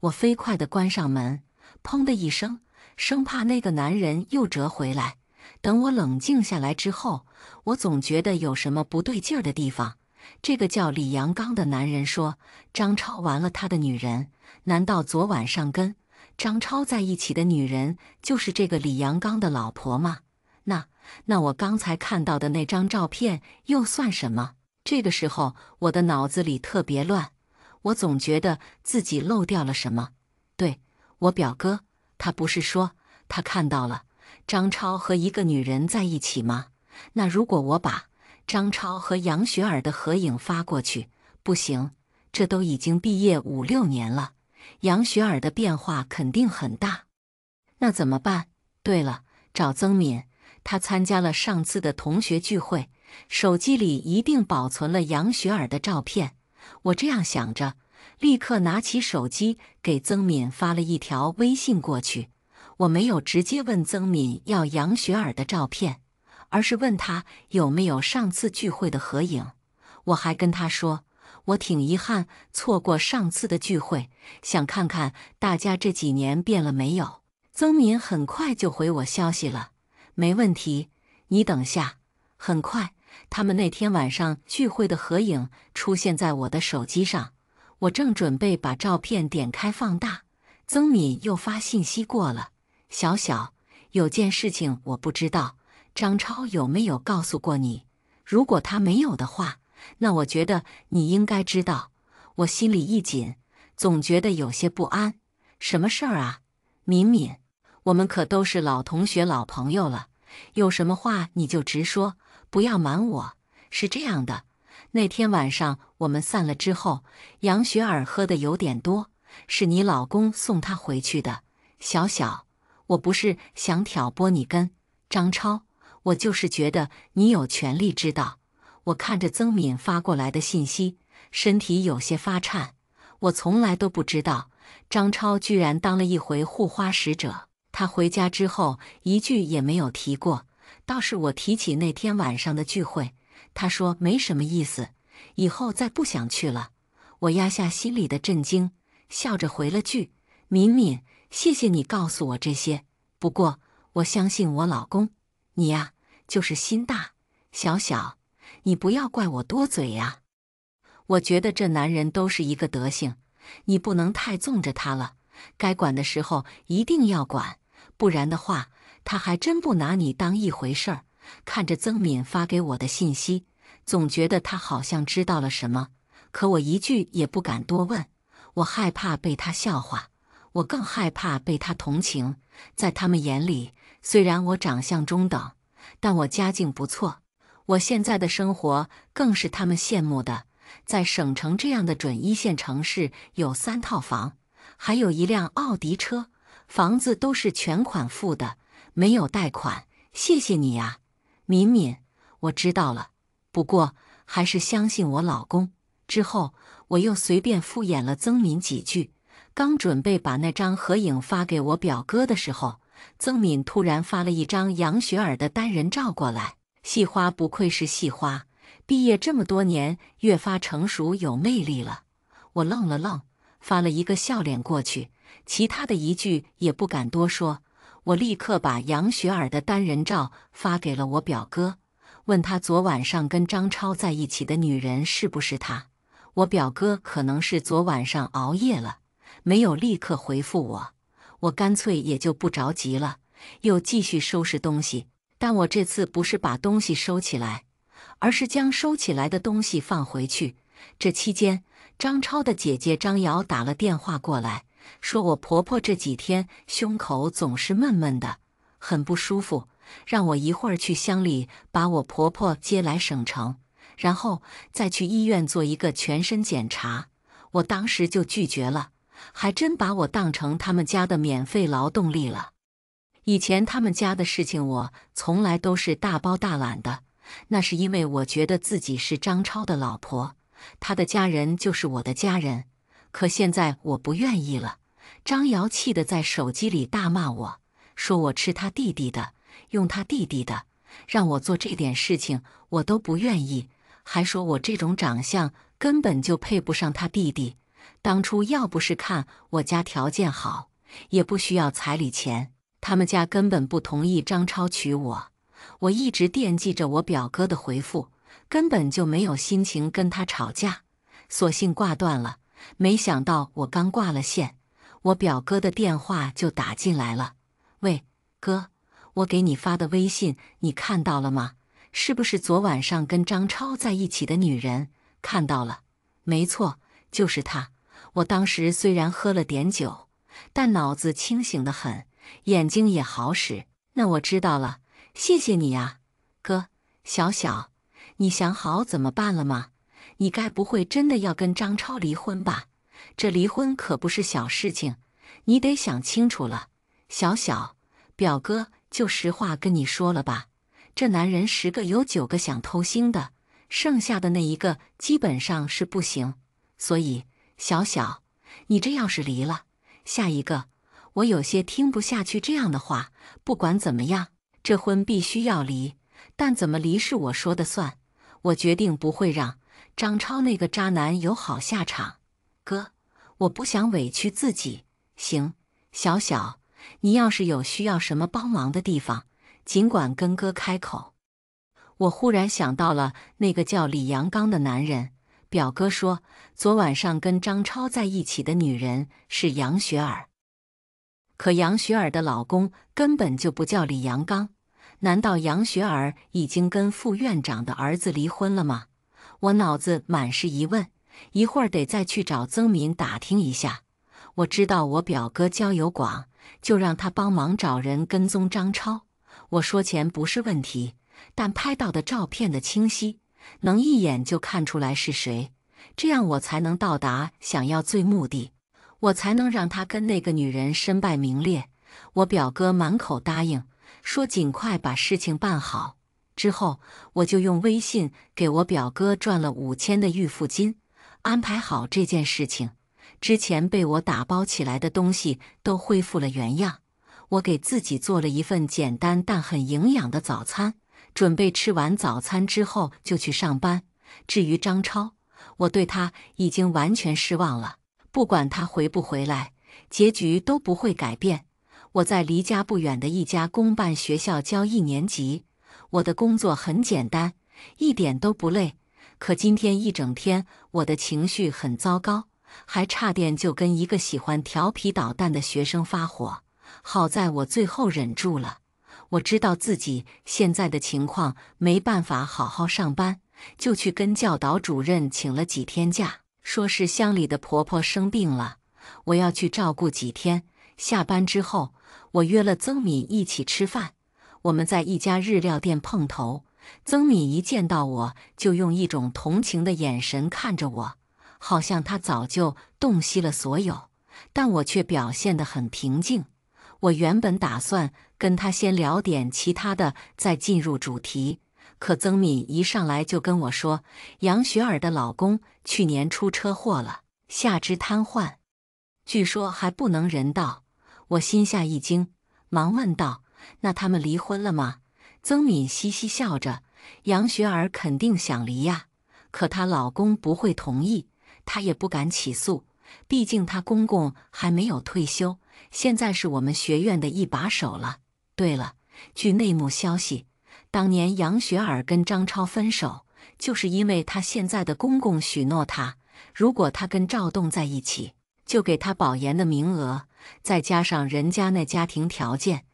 我飞快地关上门，砰的一声，生怕那个男人又折回来。等我冷静下来之后，我总觉得有什么不对劲儿的地方。这个叫李阳刚的男人说：“张超完了，他的女人难道昨晚上跟张超在一起的女人就是这个李阳刚的老婆吗？”那那我刚才看到的那张照片又算什么？这个时候我的脑子里特别乱，我总觉得自己漏掉了什么。对我表哥，他不是说他看到了张超和一个女人在一起吗？那如果我把张超和杨雪儿的合影发过去，不行，这都已经毕业五六年了，杨雪儿的变化肯定很大。那怎么办？对了，找曾敏。他参加了上次的同学聚会，手机里一定保存了杨雪儿的照片。我这样想着，立刻拿起手机给曾敏发了一条微信过去。我没有直接问曾敏要杨雪儿的照片，而是问他有没有上次聚会的合影。我还跟他说，我挺遗憾错过上次的聚会，想看看大家这几年变了没有。曾敏很快就回我消息了。没问题，你等下。很快，他们那天晚上聚会的合影出现在我的手机上。我正准备把照片点开放大，曾敏又发信息过了：“小小，有件事情我不知道，张超有没有告诉过你？如果他没有的话，那我觉得你应该知道。”我心里一紧，总觉得有些不安。什么事儿啊，敏敏？我们可都是老同学、老朋友了，有什么话你就直说，不要瞒我。是这样的，那天晚上我们散了之后，杨雪儿喝的有点多，是你老公送她回去的。小小，我不是想挑拨你跟张超，我就是觉得你有权利知道。我看着曾敏发过来的信息，身体有些发颤。我从来都不知道，张超居然当了一回护花使者。他回家之后一句也没有提过，倒是我提起那天晚上的聚会，他说没什么意思，以后再不想去了。我压下心里的震惊，笑着回了句：“敏敏，谢谢你告诉我这些。不过我相信我老公，你呀就是心大。小小，你不要怪我多嘴呀。我觉得这男人都是一个德行，你不能太纵着他了，该管的时候一定要管。”不然的话，他还真不拿你当一回事儿。看着曾敏发给我的信息，总觉得他好像知道了什么，可我一句也不敢多问。我害怕被他笑话，我更害怕被他同情。在他们眼里，虽然我长相中等，但我家境不错，我现在的生活更是他们羡慕的。在省城这样的准一线城市，有三套房，还有一辆奥迪车。房子都是全款付的，没有贷款。谢谢你啊，敏敏，我知道了。不过还是相信我老公。之后我又随便敷衍了曾敏几句。刚准备把那张合影发给我表哥的时候，曾敏突然发了一张杨雪儿的单人照过来。细花不愧是细花，毕业这么多年越发成熟有魅力了。我愣了愣，发了一个笑脸过去。其他的一句也不敢多说，我立刻把杨雪儿的单人照发给了我表哥，问他昨晚上跟张超在一起的女人是不是她。我表哥可能是昨晚上熬夜了，没有立刻回复我。我干脆也就不着急了，又继续收拾东西。但我这次不是把东西收起来，而是将收起来的东西放回去。这期间，张超的姐姐张瑶打了电话过来。说我婆婆这几天胸口总是闷闷的，很不舒服，让我一会儿去乡里把我婆婆接来省城，然后再去医院做一个全身检查。我当时就拒绝了，还真把我当成他们家的免费劳动力了。以前他们家的事情，我从来都是大包大揽的，那是因为我觉得自己是张超的老婆，他的家人就是我的家人。可现在我不愿意了，张瑶气得在手机里大骂我，说我吃他弟弟的，用他弟弟的，让我做这点事情我都不愿意，还说我这种长相根本就配不上他弟弟。当初要不是看我家条件好，也不需要彩礼钱，他们家根本不同意张超娶我。我一直惦记着我表哥的回复，根本就没有心情跟他吵架，索性挂断了。没想到我刚挂了线，我表哥的电话就打进来了。喂，哥，我给你发的微信你看到了吗？是不是昨晚上跟张超在一起的女人？看到了，没错，就是她。我当时虽然喝了点酒，但脑子清醒的很，眼睛也好使。那我知道了，谢谢你啊，哥。小小，你想好怎么办了吗？你该不会真的要跟张超离婚吧？这离婚可不是小事情，你得想清楚了。小小，表哥就实话跟你说了吧，这男人十个有九个想偷腥的，剩下的那一个基本上是不行。所以，小小，你这要是离了，下一个我有些听不下去这样的话。不管怎么样，这婚必须要离，但怎么离是我说的算。我决定不会让。张超那个渣男有好下场，哥，我不想委屈自己。行，小小，你要是有需要什么帮忙的地方，尽管跟哥开口。我忽然想到了那个叫李阳刚的男人。表哥说，昨晚上跟张超在一起的女人是杨雪儿，可杨雪儿的老公根本就不叫李阳刚。难道杨雪儿已经跟副院长的儿子离婚了吗？我脑子满是疑问，一会儿得再去找曾敏打听一下。我知道我表哥交友广，就让他帮忙找人跟踪张超。我说钱不是问题，但拍到的照片的清晰，能一眼就看出来是谁，这样我才能到达想要最目的，我才能让他跟那个女人身败名裂。我表哥满口答应，说尽快把事情办好。之后，我就用微信给我表哥转了五千的预付金，安排好这件事情。之前被我打包起来的东西都恢复了原样。我给自己做了一份简单但很营养的早餐，准备吃完早餐之后就去上班。至于张超，我对他已经完全失望了。不管他回不回来，结局都不会改变。我在离家不远的一家公办学校教一年级。我的工作很简单，一点都不累。可今天一整天，我的情绪很糟糕，还差点就跟一个喜欢调皮捣蛋的学生发火。好在我最后忍住了。我知道自己现在的情况没办法好好上班，就去跟教导主任请了几天假，说是乡里的婆婆生病了，我要去照顾几天。下班之后，我约了曾敏一起吃饭。我们在一家日料店碰头，曾敏一见到我就用一种同情的眼神看着我，好像他早就洞悉了所有，但我却表现得很平静。我原本打算跟他先聊点其他的，再进入主题，可曾敏一上来就跟我说：“杨雪儿的老公去年出车祸了，下肢瘫痪，据说还不能人道。”我心下一惊，忙问道。那他们离婚了吗？曾敏嘻嘻笑着，杨雪儿肯定想离呀，可她老公不会同意，她也不敢起诉，毕竟她公公还没有退休，现在是我们学院的一把手了。对了，据内幕消息，当年杨雪儿跟张超分手，就是因为她现在的公公许诺她，如果她跟赵栋在一起，就给她保研的名额，再加上人家那家庭条件。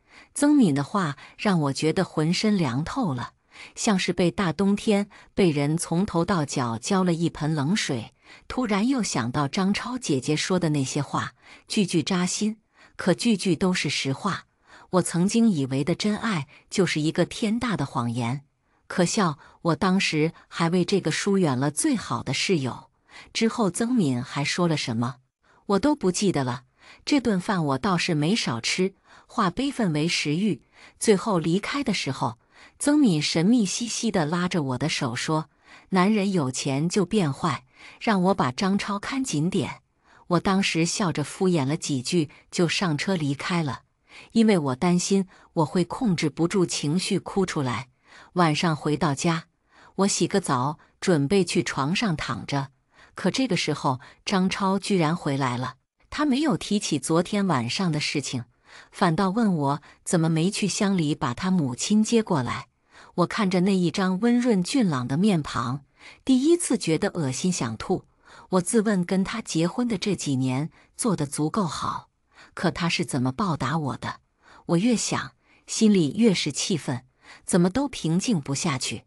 曾敏的话让我觉得浑身凉透了，像是被大冬天被人从头到脚浇了一盆冷水。突然又想到张超姐姐说的那些话，句句扎心，可句句都是实话。我曾经以为的真爱就是一个天大的谎言，可笑我当时还为这个疏远了最好的室友。之后曾敏还说了什么，我都不记得了。这顿饭我倒是没少吃。化悲愤为食欲，最后离开的时候，曾敏神秘兮兮地拉着我的手说：“男人有钱就变坏，让我把张超看紧点。”我当时笑着敷衍了几句，就上车离开了。因为我担心我会控制不住情绪哭出来。晚上回到家，我洗个澡，准备去床上躺着，可这个时候张超居然回来了。他没有提起昨天晚上的事情。反倒问我怎么没去乡里把他母亲接过来。我看着那一张温润俊朗的面庞，第一次觉得恶心想吐。我自问跟他结婚的这几年做得足够好，可他是怎么报答我的？我越想，心里越是气愤，怎么都平静不下去。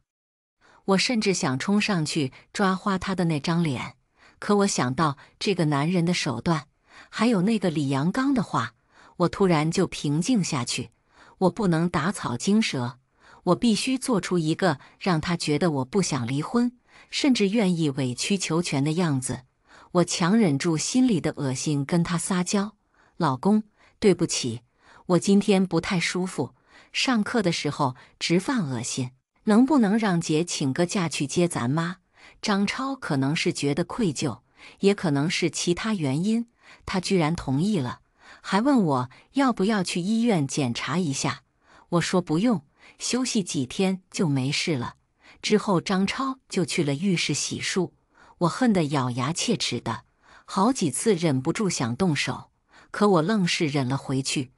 我甚至想冲上去抓花他的那张脸，可我想到这个男人的手段，还有那个李阳刚的话。我突然就平静下去，我不能打草惊蛇，我必须做出一个让他觉得我不想离婚，甚至愿意委曲求全的样子。我强忍住心里的恶心，跟他撒娇：“老公，对不起，我今天不太舒服，上课的时候直犯恶心，能不能让姐请个假去接咱妈？”张超可能是觉得愧疚，也可能是其他原因，他居然同意了。还问我要不要去医院检查一下，我说不用，休息几天就没事了。之后张超就去了浴室洗漱，我恨得咬牙切齿的，好几次忍不住想动手，可我愣是忍了回去。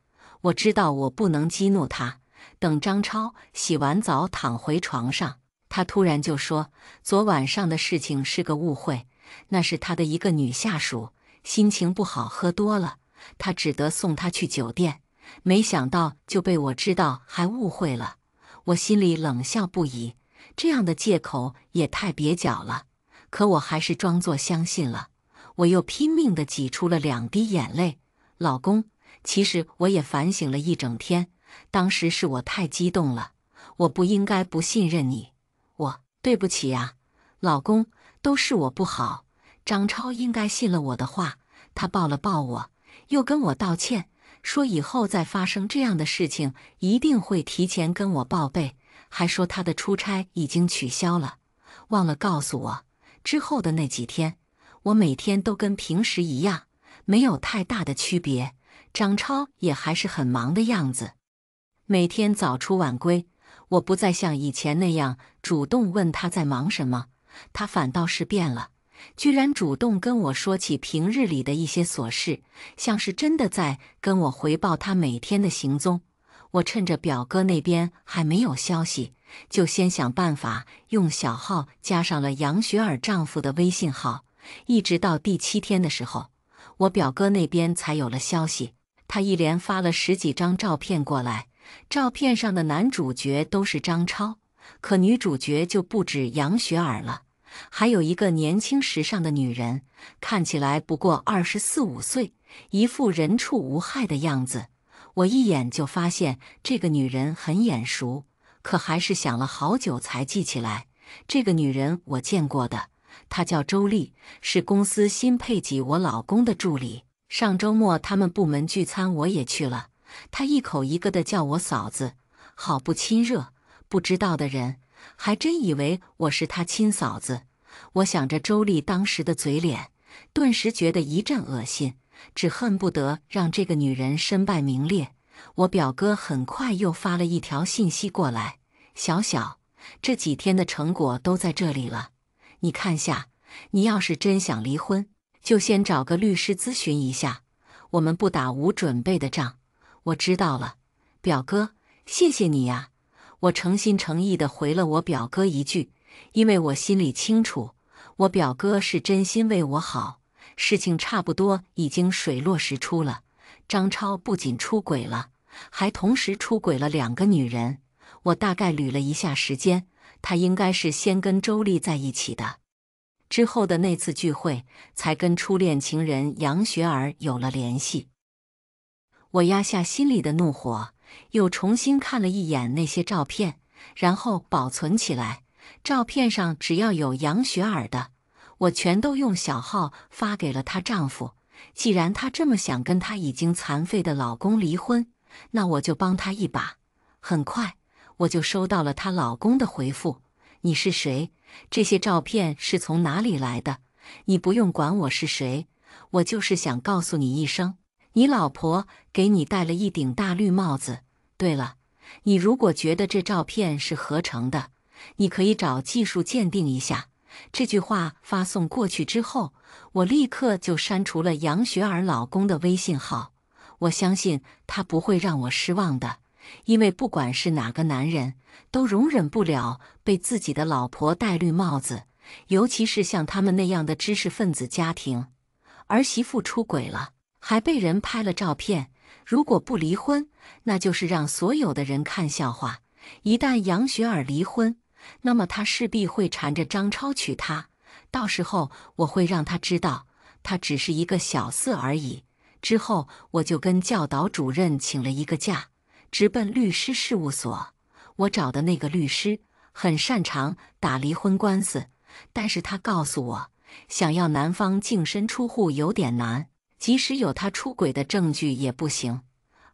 我知道我不能激怒他。等张超洗完澡躺回床上，他突然就说昨晚上的事情是个误会，那是他的一个女下属心情不好喝多了。他只得送他去酒店，没想到就被我知道，还误会了。我心里冷笑不已，这样的借口也太蹩脚了。可我还是装作相信了。我又拼命地挤出了两滴眼泪：“老公，其实我也反省了一整天，当时是我太激动了，我不应该不信任你。我对不起啊，老公，都是我不好。张超应该信了我的话，他抱了抱我。”又跟我道歉，说以后再发生这样的事情，一定会提前跟我报备。还说他的出差已经取消了，忘了告诉我。之后的那几天，我每天都跟平时一样，没有太大的区别。张超也还是很忙的样子，每天早出晚归。我不再像以前那样主动问他在忙什么，他反倒是变了。居然主动跟我说起平日里的一些琐事，像是真的在跟我回报他每天的行踪。我趁着表哥那边还没有消息，就先想办法用小号加上了杨雪儿丈夫的微信号。一直到第七天的时候，我表哥那边才有了消息。他一连发了十几张照片过来，照片上的男主角都是张超，可女主角就不止杨雪儿了。还有一个年轻时尚的女人，看起来不过二十四五岁，一副人畜无害的样子。我一眼就发现这个女人很眼熟，可还是想了好久才记起来，这个女人我见过的。她叫周丽，是公司新配给我老公的助理。上周末他们部门聚餐，我也去了。她一口一个的叫我嫂子，好不亲热。不知道的人。还真以为我是他亲嫂子！我想着周丽当时的嘴脸，顿时觉得一阵恶心，只恨不得让这个女人身败名裂。我表哥很快又发了一条信息过来：“小小，这几天的成果都在这里了，你看下。你要是真想离婚，就先找个律师咨询一下，我们不打无准备的仗。”我知道了，表哥，谢谢你呀。我诚心诚意地回了我表哥一句，因为我心里清楚，我表哥是真心为我好。事情差不多已经水落石出了，张超不仅出轨了，还同时出轨了两个女人。我大概捋了一下时间，他应该是先跟周丽在一起的，之后的那次聚会才跟初恋情人杨雪儿有了联系。我压下心里的怒火。又重新看了一眼那些照片，然后保存起来。照片上只要有杨雪儿的，我全都用小号发给了她丈夫。既然她这么想跟她已经残废的老公离婚，那我就帮她一把。很快，我就收到了她老公的回复：“你是谁？这些照片是从哪里来的？你不用管我是谁，我就是想告诉你一声。”你老婆给你戴了一顶大绿帽子。对了，你如果觉得这照片是合成的，你可以找技术鉴定一下。这句话发送过去之后，我立刻就删除了杨雪儿老公的微信号。我相信他不会让我失望的，因为不管是哪个男人，都容忍不了被自己的老婆戴绿帽子，尤其是像他们那样的知识分子家庭，儿媳妇出轨了。还被人拍了照片。如果不离婚，那就是让所有的人看笑话。一旦杨雪儿离婚，那么她势必会缠着张超娶她。到时候我会让他知道，他只是一个小四而已。之后我就跟教导主任请了一个假，直奔律师事务所。我找的那个律师很擅长打离婚官司，但是他告诉我，想要男方净身出户有点难。即使有他出轨的证据也不行，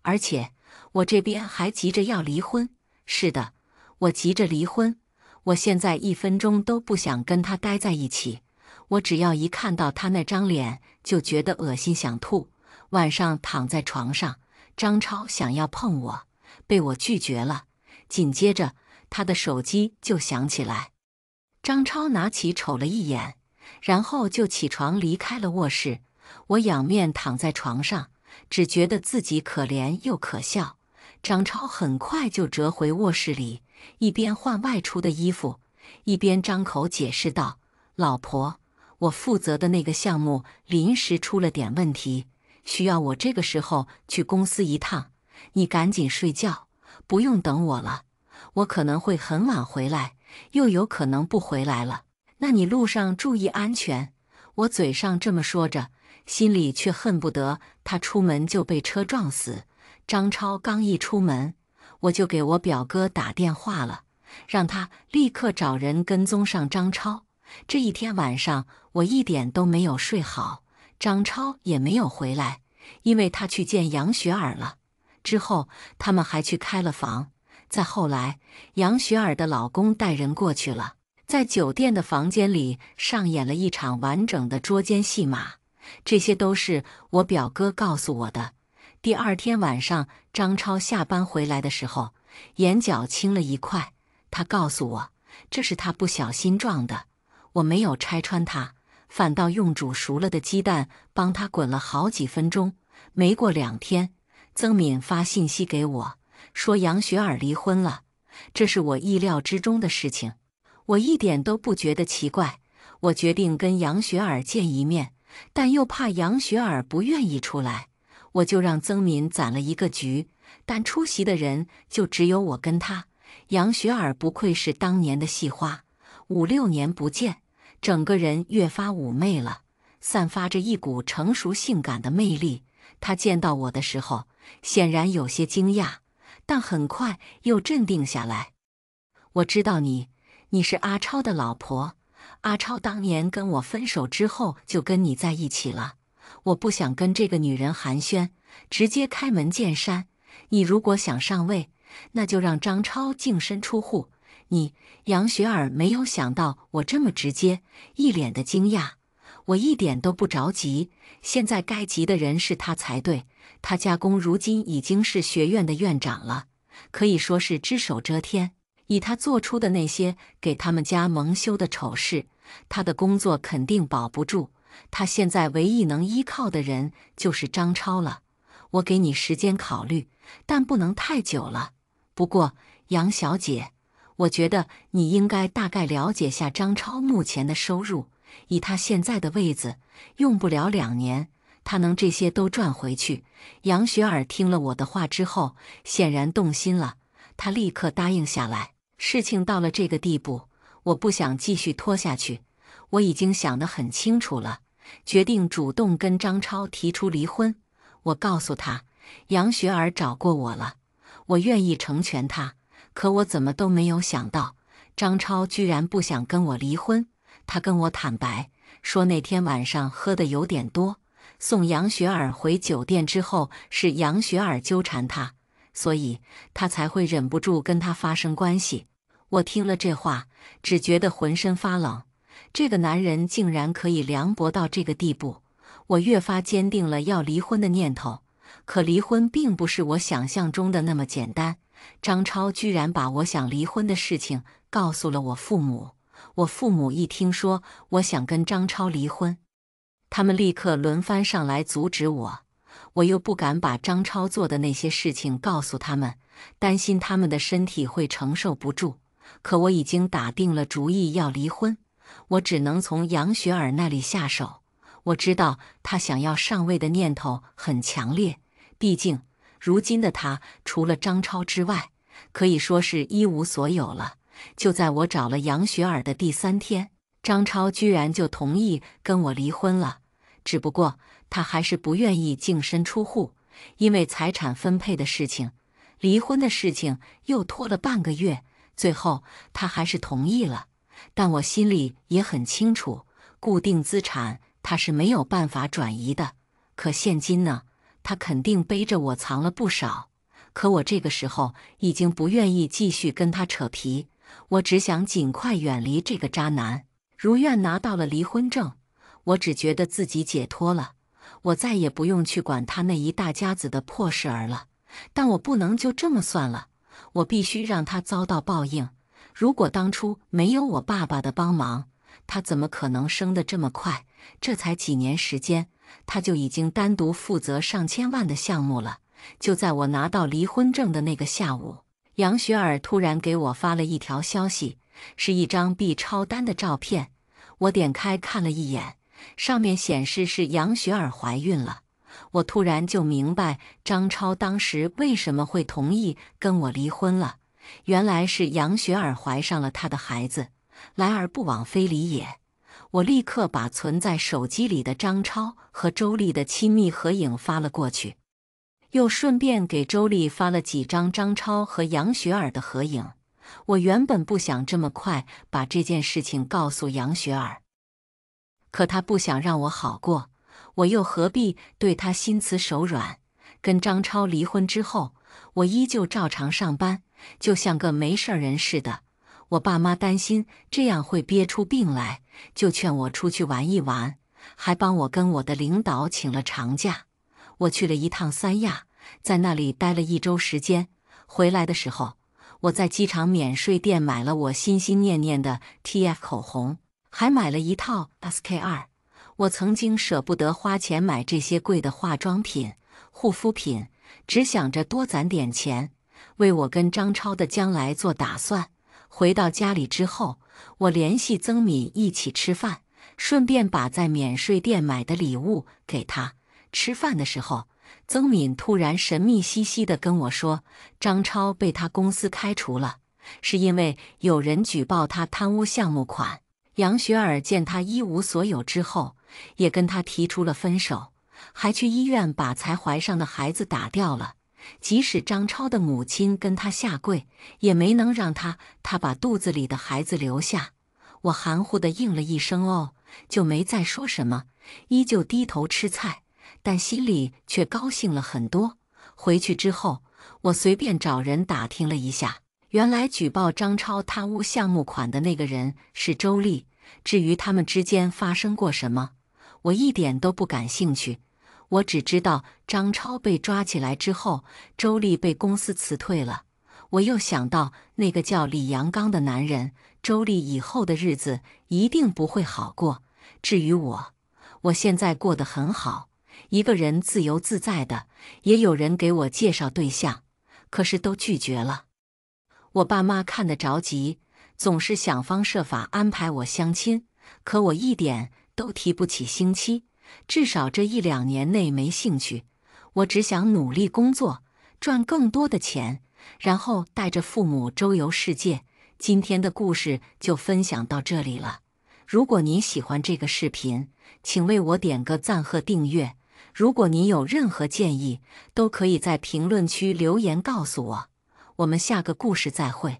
而且我这边还急着要离婚。是的，我急着离婚。我现在一分钟都不想跟他待在一起，我只要一看到他那张脸就觉得恶心，想吐。晚上躺在床上，张超想要碰我，被我拒绝了。紧接着他的手机就响起来，张超拿起瞅了一眼，然后就起床离开了卧室。我仰面躺在床上，只觉得自己可怜又可笑。张超很快就折回卧室里，一边换外出的衣服，一边张口解释道：“老婆，我负责的那个项目临时出了点问题，需要我这个时候去公司一趟。你赶紧睡觉，不用等我了。我可能会很晚回来，又有可能不回来了。那你路上注意安全。”我嘴上这么说着。心里却恨不得他出门就被车撞死。张超刚一出门，我就给我表哥打电话了，让他立刻找人跟踪上张超。这一天晚上，我一点都没有睡好。张超也没有回来，因为他去见杨雪儿了。之后，他们还去开了房。再后来，杨雪儿的老公带人过去了，在酒店的房间里上演了一场完整的捉奸戏码。这些都是我表哥告诉我的。第二天晚上，张超下班回来的时候，眼角青了一块。他告诉我，这是他不小心撞的。我没有拆穿他，反倒用煮熟了的鸡蛋帮他滚了好几分钟。没过两天，曾敏发信息给我，说杨雪儿离婚了。这是我意料之中的事情，我一点都不觉得奇怪。我决定跟杨雪儿见一面。但又怕杨雪儿不愿意出来，我就让曾敏攒了一个局，但出席的人就只有我跟他。杨雪儿不愧是当年的戏花，五六年不见，整个人越发妩媚了，散发着一股成熟性感的魅力。她见到我的时候，显然有些惊讶，但很快又镇定下来。我知道你，你是阿超的老婆。阿超当年跟我分手之后就跟你在一起了，我不想跟这个女人寒暄，直接开门见山。你如果想上位，那就让张超净身出户。你杨雪儿没有想到我这么直接，一脸的惊讶。我一点都不着急，现在该急的人是他才对。他家公如今已经是学院的院长了，可以说是只手遮天。以他做出的那些给他们家蒙羞的丑事，他的工作肯定保不住。他现在唯一能依靠的人就是张超了。我给你时间考虑，但不能太久了。不过，杨小姐，我觉得你应该大概了解下张超目前的收入。以他现在的位子，用不了两年，他能这些都赚回去。杨雪儿听了我的话之后，显然动心了，她立刻答应下来。事情到了这个地步，我不想继续拖下去。我已经想得很清楚了，决定主动跟张超提出离婚。我告诉他，杨雪儿找过我了，我愿意成全他。可我怎么都没有想到，张超居然不想跟我离婚。他跟我坦白说，那天晚上喝的有点多，送杨雪儿回酒店之后，是杨雪儿纠缠他。所以他才会忍不住跟他发生关系。我听了这话，只觉得浑身发冷。这个男人竟然可以凉薄到这个地步，我越发坚定了要离婚的念头。可离婚并不是我想象中的那么简单。张超居然把我想离婚的事情告诉了我父母。我父母一听说我想跟张超离婚，他们立刻轮番上来阻止我。我又不敢把张超做的那些事情告诉他们，担心他们的身体会承受不住。可我已经打定了主意要离婚，我只能从杨雪儿那里下手。我知道他想要上位的念头很强烈，毕竟如今的他除了张超之外，可以说是一无所有了。就在我找了杨雪儿的第三天，张超居然就同意跟我离婚了，只不过。他还是不愿意净身出户，因为财产分配的事情，离婚的事情又拖了半个月。最后他还是同意了，但我心里也很清楚，固定资产他是没有办法转移的。可现金呢？他肯定背着我藏了不少。可我这个时候已经不愿意继续跟他扯皮，我只想尽快远离这个渣男。如愿拿到了离婚证，我只觉得自己解脱了。我再也不用去管他那一大家子的破事儿了，但我不能就这么算了，我必须让他遭到报应。如果当初没有我爸爸的帮忙，他怎么可能升得这么快？这才几年时间，他就已经单独负责上千万的项目了。就在我拿到离婚证的那个下午，杨雪儿突然给我发了一条消息，是一张 B 超单的照片。我点开看了一眼。上面显示是杨雪儿怀孕了，我突然就明白张超当时为什么会同意跟我离婚了，原来是杨雪儿怀上了他的孩子，来而不往非礼也。我立刻把存在手机里的张超和周丽的亲密合影发了过去，又顺便给周丽发了几张张超和杨雪儿的合影。我原本不想这么快把这件事情告诉杨雪儿。可他不想让我好过，我又何必对他心慈手软？跟张超离婚之后，我依旧照常上班，就像个没事人似的。我爸妈担心这样会憋出病来，就劝我出去玩一玩，还帮我跟我的领导请了长假。我去了一趟三亚，在那里待了一周时间。回来的时候，我在机场免税店买了我心心念念的 TF 口红。还买了一套 SK 二。我曾经舍不得花钱买这些贵的化妆品、护肤品，只想着多攒点钱，为我跟张超的将来做打算。回到家里之后，我联系曾敏一起吃饭，顺便把在免税店买的礼物给他。吃饭的时候，曾敏突然神秘兮兮地跟我说：“张超被他公司开除了，是因为有人举报他贪污项目款。”杨雪儿见他一无所有之后，也跟他提出了分手，还去医院把才怀上的孩子打掉了。即使张超的母亲跟他下跪，也没能让他他把肚子里的孩子留下。我含糊地应了一声“哦”，就没再说什么，依旧低头吃菜，但心里却高兴了很多。回去之后，我随便找人打听了一下，原来举报张超贪污项目款的那个人是周丽。至于他们之间发生过什么，我一点都不感兴趣。我只知道张超被抓起来之后，周丽被公司辞退了。我又想到那个叫李阳刚的男人，周丽以后的日子一定不会好过。至于我，我现在过得很好，一个人自由自在的，也有人给我介绍对象，可是都拒绝了。我爸妈看得着急。总是想方设法安排我相亲，可我一点都提不起兴趣，至少这一两年内没兴趣。我只想努力工作，赚更多的钱，然后带着父母周游世界。今天的故事就分享到这里了。如果您喜欢这个视频，请为我点个赞和订阅。如果您有任何建议，都可以在评论区留言告诉我。我们下个故事再会。